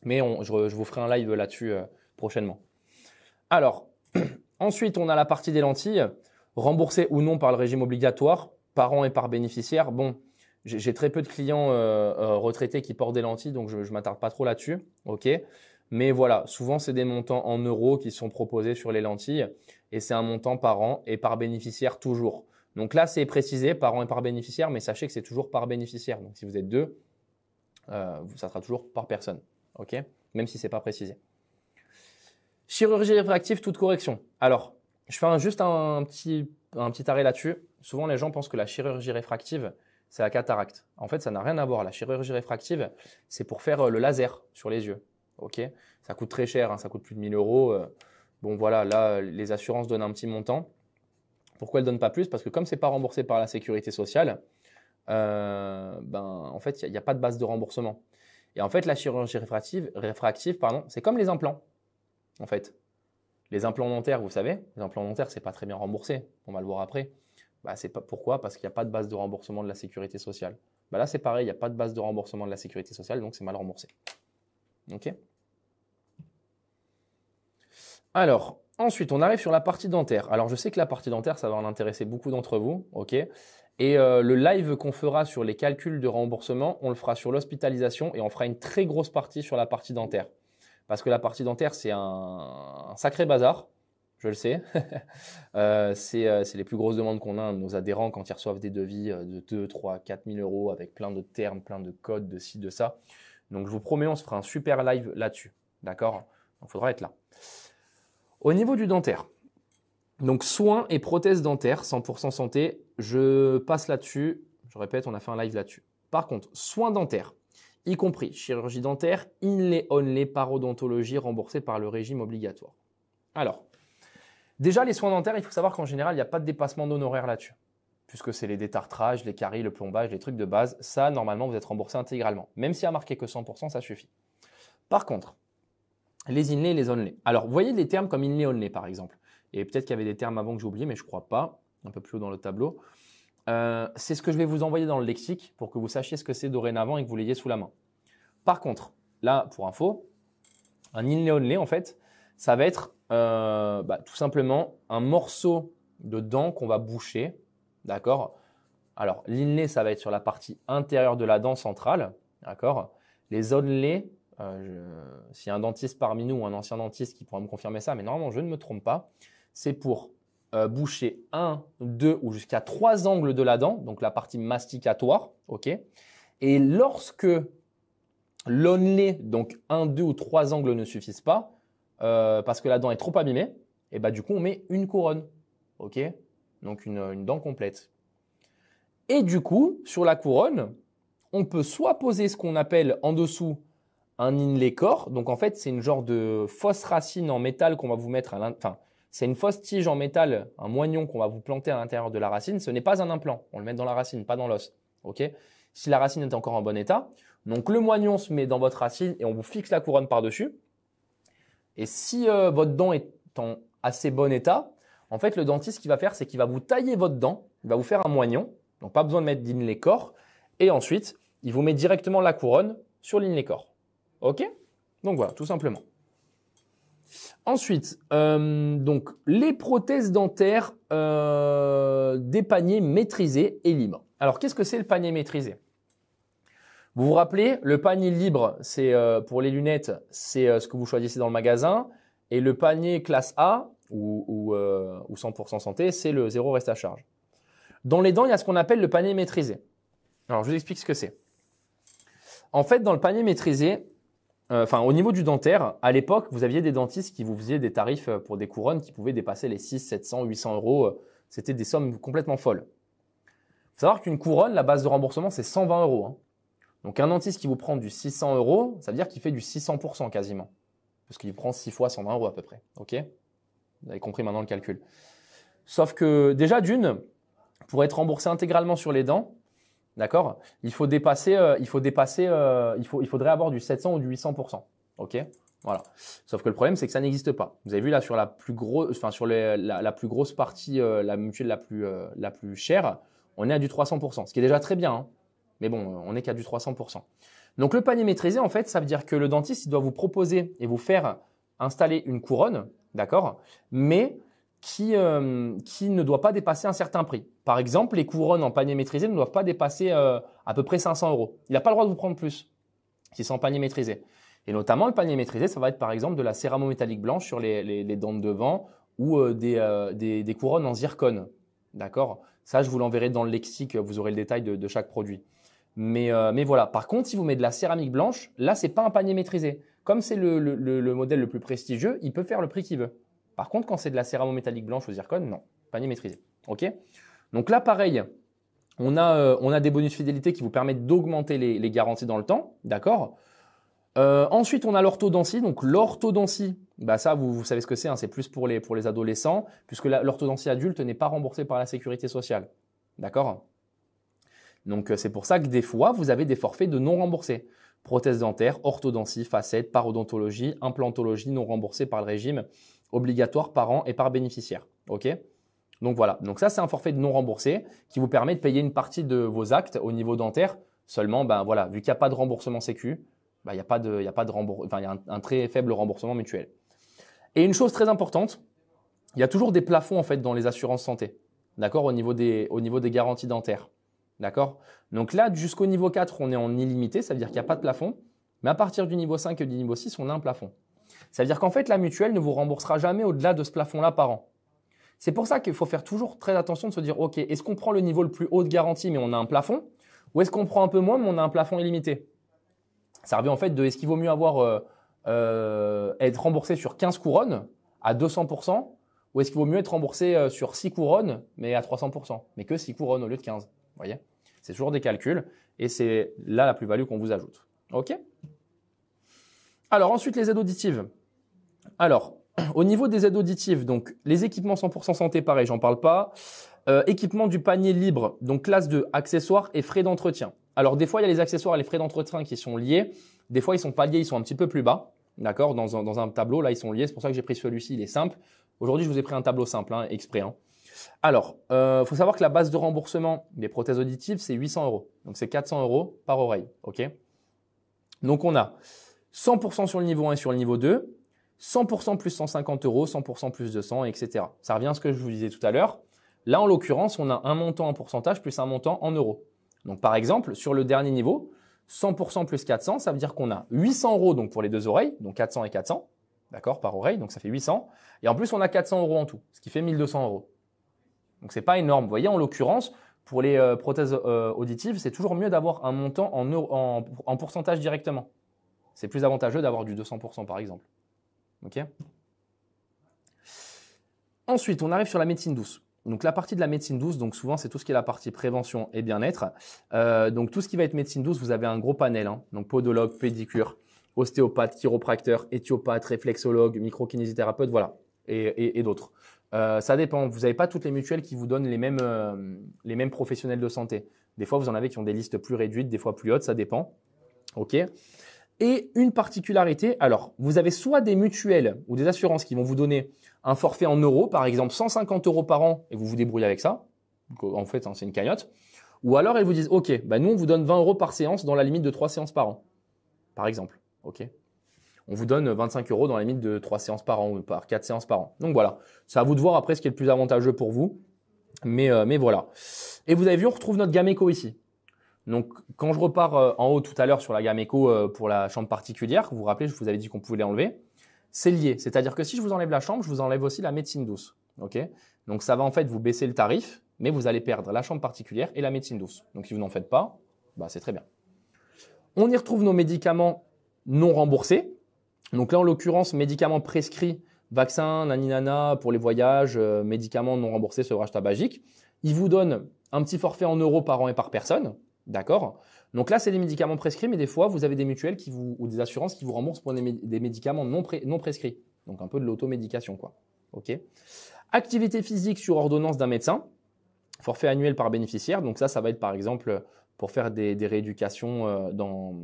Mais je, vous ferai un live là-dessus euh, prochainement. Alors, ensuite, on a la partie des lentilles, remboursées ou non par le régime obligatoire, par an et par bénéficiaire. Bon, j'ai très peu de clients euh, retraités qui portent des lentilles, donc je ne m'attarde pas trop là-dessus. OK mais voilà, souvent c'est des montants en euros qui sont proposés sur les lentilles et c'est un montant par an et par bénéficiaire toujours. Donc là, c'est précisé par an et par bénéficiaire, mais sachez que c'est toujours par bénéficiaire. Donc si vous êtes deux, euh, ça sera toujours par personne, ok Même si c'est pas précisé. Chirurgie réfractive, toute correction. Alors, je fais juste un, petit, un petit arrêt là-dessus. Souvent, les gens pensent que la chirurgie réfractive, c'est la cataracte. En fait, ça n'a rien à voir. La chirurgie réfractive, c'est pour faire euh, le laser sur les yeux. Ok, ça coûte très cher, hein, ça coûte plus de 1000 euros. Euh. Bon voilà, là, les assurances donnent un petit montant. Pourquoi elle donne pas plus Parce que comme c'est pas remboursé par la sécurité sociale, euh, ben, en fait, il n'y a, pas de base de remboursement. Et en fait, la chirurgie réfractive, réfractive pardon, c'est comme les implants, en fait. Les implants dentaires, vous savez, les implants dentaires, c'est pas très bien remboursé. On va le voir après. Bah, c'est pas pourquoi Parce qu'il n'y a pas de base de remboursement de la sécurité sociale. Bah, là, c'est pareil, il n'y a pas de base de remboursement de la sécurité sociale, donc c'est mal remboursé. Ok Alors, Ensuite, on arrive sur la partie dentaire. Alors, je sais que la partie dentaire, ça va en intéresser beaucoup d'entre vous, ok Et euh, le live qu'on fera sur les calculs de remboursement, on le fera sur l'hospitalisation et on fera une très grosse partie sur la partie dentaire. Parce que la partie dentaire, c'est un, sacré bazar, je le sais. Euh, euh, c'est les plus grosses demandes qu'on a de nos adhérents quand ils reçoivent des devis de 2, 3, 4 000 euros avec plein de termes, plein de codes, de ci, de ça. Donc, je vous promets, on se fera un super live là-dessus, d'accord Il faudra être là. Au niveau du dentaire, donc soins et prothèses dentaires, 100% santé, je passe là-dessus. Je répète, on a fait un live là-dessus. Par contre, soins dentaires, y compris chirurgie dentaire, inlay onlay, parodontologie remboursée par le régime obligatoire. Alors, déjà les soins dentaires, il faut savoir qu'en général, il n'y a pas de dépassement d'honoraires là-dessus. Puisque c'est les détartrages, les caries, le plombage, les trucs de base, ça, normalement, vous êtes remboursé intégralement. Même si a marqué que 100%, ça suffit. Par contre, les inlay et les onlay. Alors, vous voyez des termes comme inlay-onlay par exemple. Et peut-être qu'il y avait des termes avant que j'oublie, mais je crois pas. Un peu plus haut dans le tableau. Euh, c'est ce que je vais vous envoyer dans le lexique pour que vous sachiez ce que c'est dorénavant et que vous l'ayez sous la main. Par contre, là, pour info, un inlay-onlay en fait, ça va être euh, bah, tout simplement un morceau de dent qu'on va boucher. D'accord Alors, l'inlay, ça va être sur la partie intérieure de la dent centrale. D'accord Les onlay, euh, s'il y a un dentiste parmi nous ou un ancien dentiste qui pourra me confirmer ça, mais normalement je ne me trompe pas, c'est pour euh, boucher un, deux ou jusqu'à trois angles de la dent, donc la partie masticatoire, ok. Et lorsque l'onlée, donc un, deux ou trois angles ne suffisent pas, euh, parce que la dent est trop abîmée, et eh bah ben, du coup on met une couronne, ok. Donc une dent complète. Et du coup, sur la couronne, on peut soit poser ce qu'on appelle en dessous un inlay corps Donc en fait, c'est une genre de fausse racine en métal qu'on va vous mettre à l'intérieur. Enfin, c'est une fausse tige en métal, un moignon qu'on va vous planter à l'intérieur de la racine. Ce n'est pas un implant. On le met dans la racine, pas dans l'os. Ok Si la racine est encore en bon état, donc le moignon se met dans votre racine et on vous fixe la couronne par dessus. Et si euh, votre dent est en assez bon état, en fait, le dentiste, qui va faire, c'est qu'il va vous tailler votre dent, il va vous faire un moignon, donc pas besoin de mettre d'inlay corps, et ensuite, il vous met directement la couronne sur l'inlay corps. Ok Donc voilà, tout simplement. Ensuite, euh, donc les prothèses dentaires euh, des paniers maîtrisés et libres. Alors qu'est-ce que c'est le panier maîtrisé Vous vous rappelez, le panier libre, c'est euh, pour les lunettes, c'est euh, ce que vous choisissez dans le magasin, et le panier classe A ou, ou, ou 100% santé, c'est le zéro reste à charge. Dans les dents, il y a ce qu'on appelle le panier maîtrisé. Alors je vous explique ce que c'est. En fait, dans le panier maîtrisé, euh, enfin, au niveau du dentaire, à l'époque, vous aviez des dentistes qui vous faisaient des tarifs euh, pour des couronnes qui pouvaient dépasser les 6, 700, 800 euros. Euh, c'était des sommes complètement folles. Il faut savoir qu'une couronne, la base de remboursement, c'est 120 euros. Hein. Donc, un dentiste qui vous prend du 600 euros, ça veut dire qu'il fait du 600% quasiment. Parce qu'il prend 6 fois 120 euros à peu près. OK Vous avez compris maintenant le calcul. Sauf que, déjà, d'une, pour être remboursé intégralement sur les dents, D'accord Il faut dépasser, euh, il faut dépasser, euh, il, faut, il faudrait avoir du 700 ou du 800%. OK Voilà. Sauf que le problème, c'est que ça n'existe pas. Vous avez vu là sur la plus grosse, enfin sur la, plus grosse partie, euh, la mutuelle la plus, la plus chère, on est à du 300%, ce qui est déjà très bien. Hein. mais bon, on n'est qu'à du 300%. Donc le panier maîtrisé, en fait, ça veut dire que le dentiste, il doit vous proposer et vous faire installer une couronne, d'accord Mais qui, euh, qui ne doit pas dépasser un certain prix. Par exemple, les couronnes en panier maîtrisé ne doivent pas dépasser euh, à peu près 500 euros. Il n'a pas le droit de vous prendre plus si c'est en panier maîtrisé. Et notamment, le panier maîtrisé, ça va être par exemple de la céramo métallique blanche sur les, les, les dents de devant ou euh, des, des, des, couronnes en zircone. D'accord Ça, je vous l'enverrai dans le lexique, vous aurez le détail de, de chaque produit. Mais, mais voilà. Par contre, si vous mettez de la céramique blanche, là, c'est pas un panier maîtrisé. Comme c'est le, le, le modèle le plus prestigieux, il peut faire le prix qu'il veut. Par contre, quand c'est de la céramo métallique blanche aux zircone, non, panier maîtrisé. Ok Donc là, pareil, euh, on a, des bonus fidélité qui vous permettent d'augmenter les, garanties dans le temps, d'accord euh, ensuite, on a l'orthodontie. Donc, l'orthodontie, bah ça, vous, savez ce que c'est. Hein. c'est plus pour les, pour les adolescents, puisque l'orthodontie adulte n'est pas remboursée par la sécurité sociale. D'accord Donc, euh, c'est pour ça que des fois, vous avez des forfaits de non remboursés. Prothèse dentaires, orthodontie, facette, parodontologie, implantologie non remboursée par le régime obligatoire par an et par bénéficiaire. OK Donc voilà. Donc ça, c'est un forfait de non remboursé qui vous permet de payer une partie de vos actes au niveau dentaire. Seulement, ben voilà, vu qu'il n'y a pas de remboursement sécu, ben il y a pas de, y a pas de y a un, très faible remboursement mutuel. Et une chose très importante, il y a toujours des plafonds en fait dans les assurances santé. D'accord au, niveau des, au niveau des garanties dentaires. D'accord Donc là, jusqu'au niveau 4, on est en illimité, ça veut dire qu'il n'y a pas de plafond. Mais à partir du niveau 5 et du niveau 6, on a un plafond. Ça veut dire qu'en fait, la mutuelle ne vous remboursera jamais au-delà de ce plafond-là par an. C'est pour ça qu'il faut faire toujours très attention de se dire, OK, est-ce qu'on prend le niveau le plus haut de garantie mais on a un plafond Ou est-ce qu'on prend un peu moins mais on a un plafond illimité Ça revient en fait de est-ce qu'il vaut mieux avoir euh, euh, être remboursé sur 15 couronnes à 200% ou est-ce qu'il vaut mieux être remboursé euh, sur 6 couronnes mais à 300% Mais que 6 couronnes au lieu de 15, vous voyez C'est toujours des calculs et c'est là la plus-value qu'on vous ajoute. OK alors ensuite, les aides auditives. Alors, au niveau des aides auditives, donc les équipements 100% santé, pareil, j'en parle pas. Euh, équipement du panier libre, donc classe de accessoires et frais d'entretien. Alors des fois, il y a les accessoires et les frais d'entretien qui sont liés. Des fois, ils sont pas liés, ils sont un petit peu plus bas. D'accord dans un, tableau, là, ils sont liés. C'est pour ça que j'ai pris celui-ci, il est simple. Aujourd'hui, je vous ai pris un tableau simple, hein, exprès. Hein. Alors, euh, faut savoir que la base de remboursement des prothèses auditives, c'est 800 euros. Donc, c'est 400 euros par oreille. OK Donc, on a 100% sur le niveau 1 et sur le niveau 2, 100% plus 150 euros, 100% plus 200, etc. Ça revient à ce que je vous disais tout à l'heure. Là, en l'occurrence, on a un montant en pourcentage plus un montant en euros. Donc, par exemple, sur le dernier niveau, 100% plus 400, ça veut dire qu'on a 800 euros donc pour les deux oreilles, donc 400 et 400, d'accord, par oreille, donc ça fait 800. Et en plus, on a 400 euros en tout, ce qui fait 1200 euros. Donc, c'est pas énorme. Vous voyez, en l'occurrence, pour les euh, prothèses euh, auditives, c'est toujours mieux d'avoir un montant en, en pourcentage directement. C'est plus avantageux d'avoir du 200% par exemple. Ok. Ensuite, on arrive sur la médecine douce. Donc la partie de la médecine douce, donc souvent c'est tout ce qui est la partie prévention et bien-être. Euh, donc tout ce qui va être médecine douce, vous avez un gros panel. Hein. donc podologue, pédicure, ostéopathe, chiropracteur, éthiopathe, réflexologue, microkinésithérapeute, voilà, et, d'autres. Euh, ça dépend. Vous n'avez pas toutes les mutuelles qui vous donnent les mêmes, euh, les mêmes professionnels de santé. Des fois, vous en avez qui ont des listes plus réduites, des fois plus hautes, ça dépend. OK et une particularité, alors vous avez soit des mutuelles ou des assurances qui vont vous donner un forfait en euros, par exemple 150 euros par an, et vous vous débrouillez avec ça. en fait, hein, c'est une cagnotte. Ou alors elles vous disent, ok, bah nous on vous donne 20 euros par séance dans la limite de 3 séances par an, par exemple. Ok, on vous donne 25 euros dans la limite de 3 séances par an ou par 4 séances par an. Donc voilà, c'est à vous de voir après ce qui est le plus avantageux pour vous. Mais, euh, mais voilà. Et vous avez vu, on retrouve notre gamme éco ici. Donc, quand je repars euh, en haut tout à l'heure sur la gamme éco euh, pour la chambre particulière, vous vous rappelez, je vous avais dit qu'on pouvait l'enlever, c'est lié. C'est-à-dire que si je vous enlève la chambre, je vous enlève aussi la médecine douce. Donc, ça va en fait vous baisser le tarif, mais vous allez perdre la chambre particulière et la médecine douce. Donc, si vous n'en faites pas, bah, c'est très bien. On y retrouve nos médicaments non remboursés. Donc là, en l'occurrence, médicaments prescrits, vaccins, naninana pour les voyages, euh, médicaments non remboursés, sevrage tabagique. Ils vous donnent un petit forfait en euros par an et par personne. D'accord Donc là, c'est des médicaments prescrits, mais des fois, vous avez des mutuelles qui vous, ou des assurances qui vous remboursent pour des médicaments non, prescrits. Donc un peu de l'automédication, quoi. OK Activité physique sur ordonnance d'un médecin, forfait annuel par bénéficiaire. Donc ça, ça va être par exemple pour faire des, rééducations euh, dans,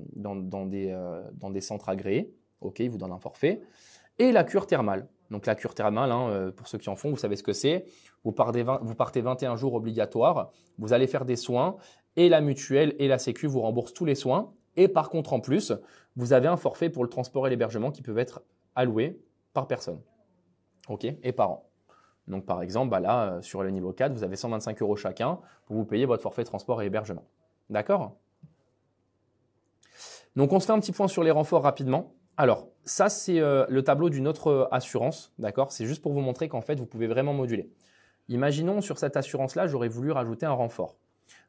des, euh, dans, des, centres agréés. OK, vous donnent un forfait. Et la cure thermale. Donc la cure thermale, hein, euh, pour ceux qui en font, vous savez ce que c'est. Vous partez, 21 jours obligatoires, vous allez faire des soins et la mutuelle et la Sécu vous remboursent tous les soins. Et par contre, en plus, vous avez un forfait pour le transport et l'hébergement qui peuvent être alloués par personne. OK Et par an. Donc par exemple, bah là, euh, sur le niveau 4, vous avez 125 euros chacun pour vous payer votre forfait transport et hébergement. D'accord Donc on se fait un petit point sur les renforts rapidement. Alors, ça, c'est euh, le tableau d'une autre euh, assurance, d'accord C'est juste pour vous montrer qu'en fait, vous pouvez vraiment moduler. Imaginons sur cette assurance-là, j'aurais voulu rajouter un renfort.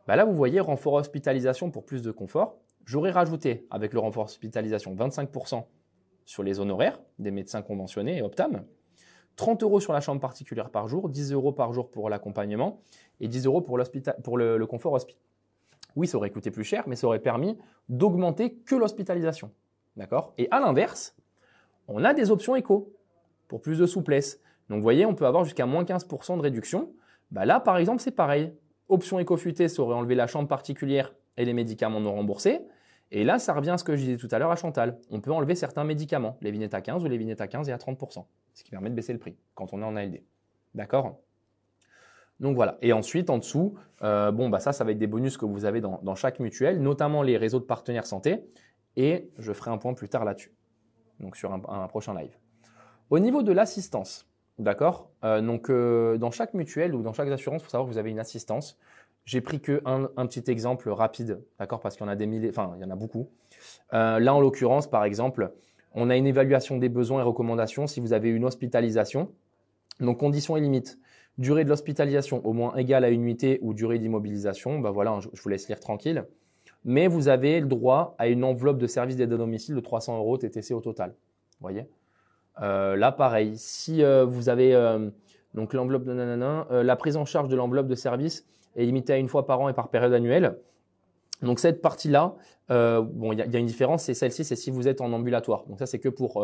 Bah là, vous voyez, renfort hospitalisation pour plus de confort. J'aurais rajouté, avec le renfort hospitalisation, 25% sur les honoraires des médecins conventionnés et Optam, 30 euros sur la chambre particulière par jour, 10 euros par jour pour l'accompagnement et 10 euros pour, le, le confort hospital. Oui, ça aurait coûté plus cher, mais ça aurait permis d'augmenter que l'hospitalisation. D'accord Et à l'inverse, on a des options éco pour plus de souplesse. Donc vous voyez, on peut avoir jusqu'à moins 15% de réduction. Bah, là, par exemple, c'est pareil. Option éco-futée, ça aurait enlevé la chambre particulière et les médicaments non remboursés. Et là, ça revient à ce que je disais tout à l'heure à Chantal. On peut enlever certains médicaments, les vignettes à 15 ou les vignettes à 15 et à 30%, ce qui permet de baisser le prix quand on est en ALD. D'accord donc voilà. Et ensuite, en dessous, euh, bon, bah, ça, ça va être des bonus que vous avez dans, chaque mutuelle, notamment les réseaux de partenaires santé et je ferai un point plus tard là-dessus, donc sur un, prochain live. Au niveau de l'assistance, d'accord euh, Donc euh, dans chaque mutuelle ou dans chaque assurance, il faut savoir que vous avez une assistance. J'ai pris que un, petit exemple rapide, d'accord Parce qu'il y en a des enfin il y en a beaucoup. Euh, là en l'occurrence, par exemple, on a une évaluation des besoins et recommandations si vous avez une hospitalisation. Donc conditions et limites durée de l'hospitalisation au moins égale à une unité ou durée d'immobilisation, bah voilà, hein, je vous laisse lire tranquille mais vous avez le droit à une enveloppe de service d'aide à domicile de 300 euros TTC au total. voyez euh, Là, pareil, si euh, vous avez euh, donc l'enveloppe de la prise en charge de l'enveloppe de service est limitée à une fois par an et par période annuelle. Donc cette partie-là, bon, il y, a une différence, c'est celle-ci, c'est si vous êtes en ambulatoire. Donc ça, c'est que pour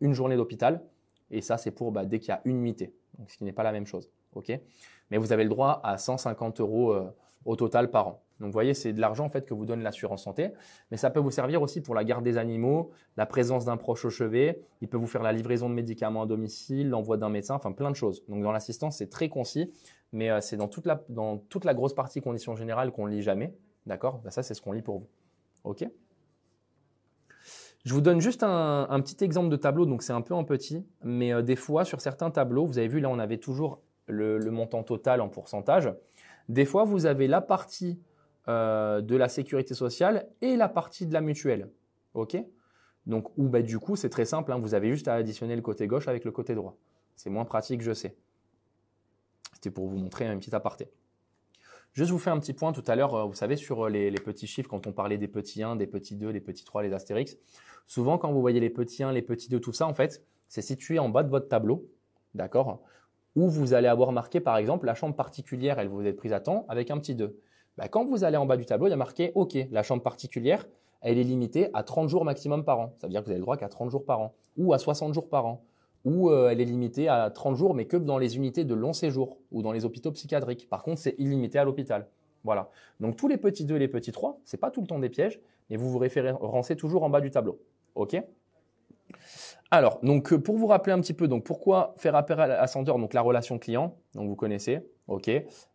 une journée d'hôpital, et ça, c'est pour bah, dès qu'il y a une nuitée. Donc ce qui n'est pas la même chose, ok Mais vous avez le droit à 150 euros au total par an. Donc vous voyez, c'est de l'argent en fait que vous donne l'assurance santé, mais ça peut vous servir aussi pour la garde des animaux, la présence d'un proche au chevet, il peut vous faire la livraison de médicaments à domicile, l'envoi d'un médecin, enfin plein de choses. Donc dans l'assistance, c'est très concis, mais euh, c'est dans toute la dans toute la grosse partie conditions générales qu'on ne lit jamais, d'accord bah, Ça c'est ce qu'on lit pour vous. OK je vous donne juste un, petit exemple de tableau, donc c'est un peu en petit, mais euh, des fois sur certains tableaux, vous avez vu là on avait toujours le, le montant total en pourcentage. Des fois vous avez la partie euh, de la sécurité sociale et la partie de la mutuelle. OK Donc, ou bah, du coup, c'est très simple, hein, vous avez juste à additionner le côté gauche avec le côté droit. C'est moins pratique, je sais. C'était pour vous montrer un petit aparté. Je vous fais un petit point tout à l'heure, euh, vous savez, sur euh, les, les, petits chiffres, quand on parlait des petits 1, des petits 2, des petits 3, les astérix. Souvent, quand vous voyez les petits 1, les petits 2, tout ça, en fait, c'est situé en bas de votre tableau, d'accord Où vous allez avoir marqué, par exemple, la chambre particulière, elle vous est prise à temps avec un petit 2 bah, quand vous allez en bas du tableau, il y a marqué OK, la chambre particulière, elle est limitée à 30 jours maximum par an. Ça veut dire que vous avez le droit qu'à 30 jours par an, ou à 60 jours par an, ou euh, elle est limitée à 30 jours, mais que dans les unités de long séjour ou dans les hôpitaux psychiatriques. Par contre, c'est illimité à l'hôpital. Voilà. Donc tous les petits 2 et les petits 3, c'est pas tout le temps des pièges, mais vous vous référencez toujours en bas du tableau. OK alors, donc, euh, pour vous rappeler un petit peu, donc, pourquoi faire appel à l'ascendeur, donc la relation client, donc vous connaissez, ok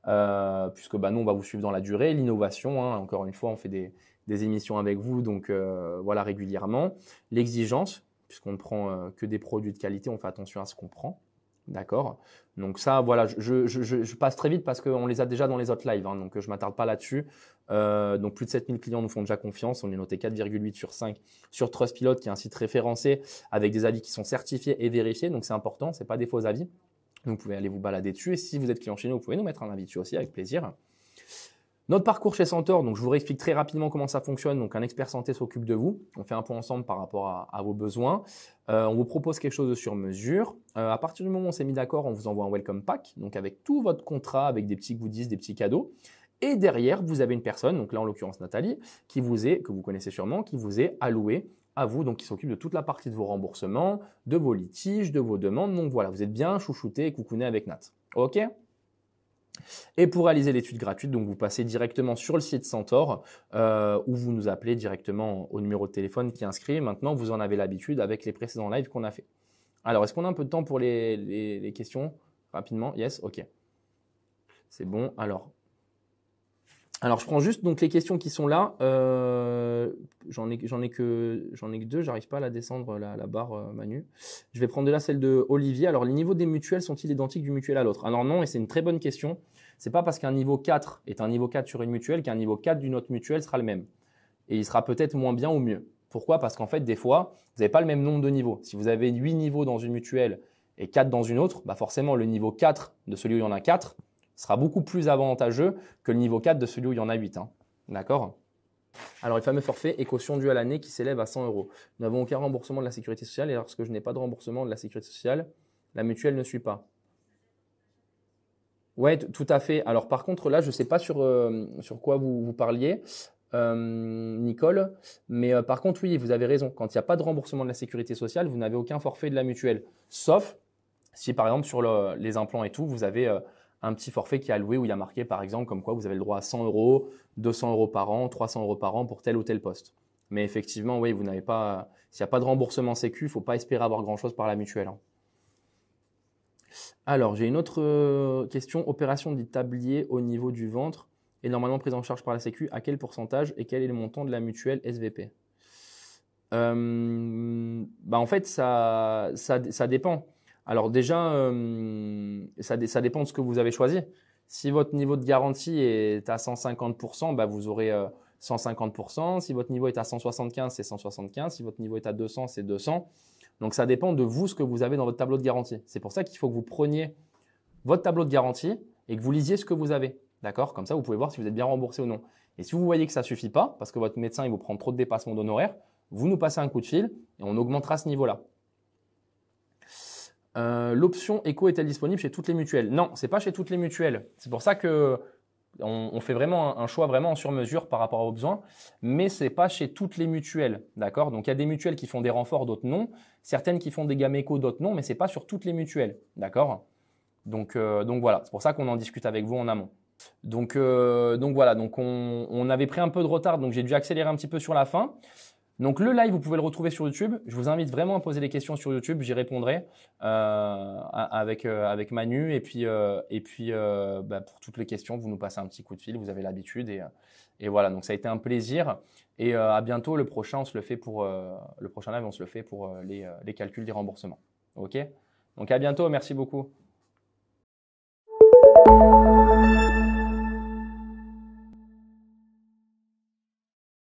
euh, Puisque bah, nous, on va vous suivre dans la durée, l'innovation, hein, encore une fois, on fait des, émissions avec vous, donc euh, voilà, régulièrement. L'exigence, puisqu'on ne prend euh, que des produits de qualité, on fait attention à ce qu'on prend, d'accord Donc ça, voilà, je, passe très vite parce qu'on les a déjà dans les autres lives, hein, donc je m'attarde pas là-dessus. donc plus de 7000 clients nous font déjà confiance, on est noté 4,8 sur 5 sur Trustpilot, qui est un site référencé avec des avis qui sont certifiés et vérifiés, donc c'est important, ce c'est pas des faux avis. Vous pouvez aller vous balader dessus. Et si vous êtes client chez nous, vous pouvez nous mettre un avis dessus aussi avec plaisir. Notre parcours chez Centaure, donc je vous réexplique très rapidement comment ça fonctionne. Donc un expert santé s'occupe de vous. On fait un point ensemble par rapport à, vos besoins. Euh, on vous propose quelque chose de sur mesure. Euh, à partir du moment où on s'est mis d'accord, on vous envoie un welcome pack, donc avec tout votre contrat, avec des petits goodies, des petits cadeaux. Et derrière, vous avez une personne, donc là en l'occurrence Nathalie, qui vous est, que vous connaissez sûrement, qui vous est allouée à vous, donc qui s'occupe de toute la partie de vos remboursements, de vos litiges, de vos demandes. Donc voilà, vous êtes bien chouchouté et coucouné avec Nat. OK et pour réaliser l'étude gratuite, donc vous passez directement sur le site Centaure euh, où vous nous appelez directement au numéro de téléphone qui est inscrit. Maintenant, vous en avez l'habitude avec les précédents lives qu'on a fait. Alors, est-ce qu'on a un peu de temps pour les, les questions Rapidement Yes Ok. C'est bon. Alors, alors, je prends juste donc les questions qui sont là. Euh, j'en ai, que, j'en ai que deux. J'arrive pas à la descendre la, la barre euh, Manu. Je vais prendre de là celle de Olivier. Alors, les niveaux des mutuelles sont-ils identiques du mutuel à l'autre Alors non, et c'est une très bonne question. C'est pas parce qu'un niveau 4 est un niveau 4 sur une mutuelle qu'un niveau 4 d'une autre mutuelle sera le même. Et il sera peut-être moins bien ou mieux. Pourquoi Parce qu'en fait, des fois, vous n'avez pas le même nombre de niveaux. Si vous avez 8 niveaux dans une mutuelle et 4 dans une autre, bah forcément, le niveau 4 de celui où il y en a 4, sera beaucoup plus avantageux que le niveau 4 de celui où il y en a 8. Hein. D'accord alors, le fameux forfait et caution due à l'année qui s'élève à 100 euros. Nous n'avons aucun remboursement de la sécurité sociale et lorsque je n'ai pas de remboursement de la sécurité sociale, la mutuelle ne suit pas. Ouais, tout à fait. Alors, par contre, là, je ne sais pas sur, euh, quoi vous, parliez, euh, Nicole, mais euh, par contre, oui, vous avez raison. Quand il n'y a pas de remboursement de la sécurité sociale, vous n'avez aucun forfait de la mutuelle. Sauf si, par exemple, sur les implants et tout, vous avez un petit forfait qui est alloué où il a marqué par exemple comme quoi vous avez le droit à 100 euros, 200 euros par an, 300 euros par an pour tel ou tel poste. Mais effectivement, oui, vous n'avez pas, s'il n'y a pas de remboursement sécu, il ne faut pas espérer avoir grand chose par la mutuelle. Hein. Alors, j'ai une autre euh, question. Opération du tablier au niveau du ventre est normalement prise en charge par la Sécu. À quel pourcentage et quel est le montant de la mutuelle SVP euh, bah En fait, ça, ça dépend. Alors déjà, euh, ça, dépend de ce que vous avez choisi. Si votre niveau de garantie est à 150%, bah, vous aurez 150%. Euh, si votre niveau est à 175, c'est 175. Si votre niveau est à 200, c'est 200. Donc ça dépend de vous ce que vous avez dans votre tableau de garantie. C'est pour ça qu'il faut que vous preniez votre tableau de garantie et que vous lisiez ce que vous avez. D'accord Comme ça, vous pouvez voir si vous êtes bien remboursé ou non. Et si vous voyez que ça ne suffit pas, parce que votre médecin il vous prend trop de dépassements d'honoraires, vous nous passez un coup de fil et on augmentera ce niveau-là. Euh, l'option éco est-elle disponible chez toutes les mutuelles Non, c'est pas chez toutes les mutuelles. C'est pour ça que on, fait vraiment un, choix vraiment en sur-mesure par rapport aux besoins, mais c'est pas chez toutes les mutuelles, d'accord Donc il y a des mutuelles qui font des renforts, d'autres non. Certaines qui font des gammes éco, d'autres non, mais c'est pas sur toutes les mutuelles, d'accord euh, donc, voilà, c'est pour ça qu'on en discute avec vous en amont. Donc, euh, voilà, donc on, avait pris un peu de retard, donc j'ai dû accélérer un petit peu sur la fin. Donc le live, vous pouvez le retrouver sur YouTube. Je vous invite vraiment à poser des questions sur YouTube, j'y répondrai euh, avec, euh, avec Manu. Et puis, euh, et puis bah, pour toutes les questions, vous nous passez un petit coup de fil, vous avez l'habitude. Et, et, voilà, donc ça a été un plaisir. Et à bientôt, le prochain, on se le fait pour le prochain live, on se le fait pour les, les calculs des remboursements. OK Donc à bientôt, merci beaucoup.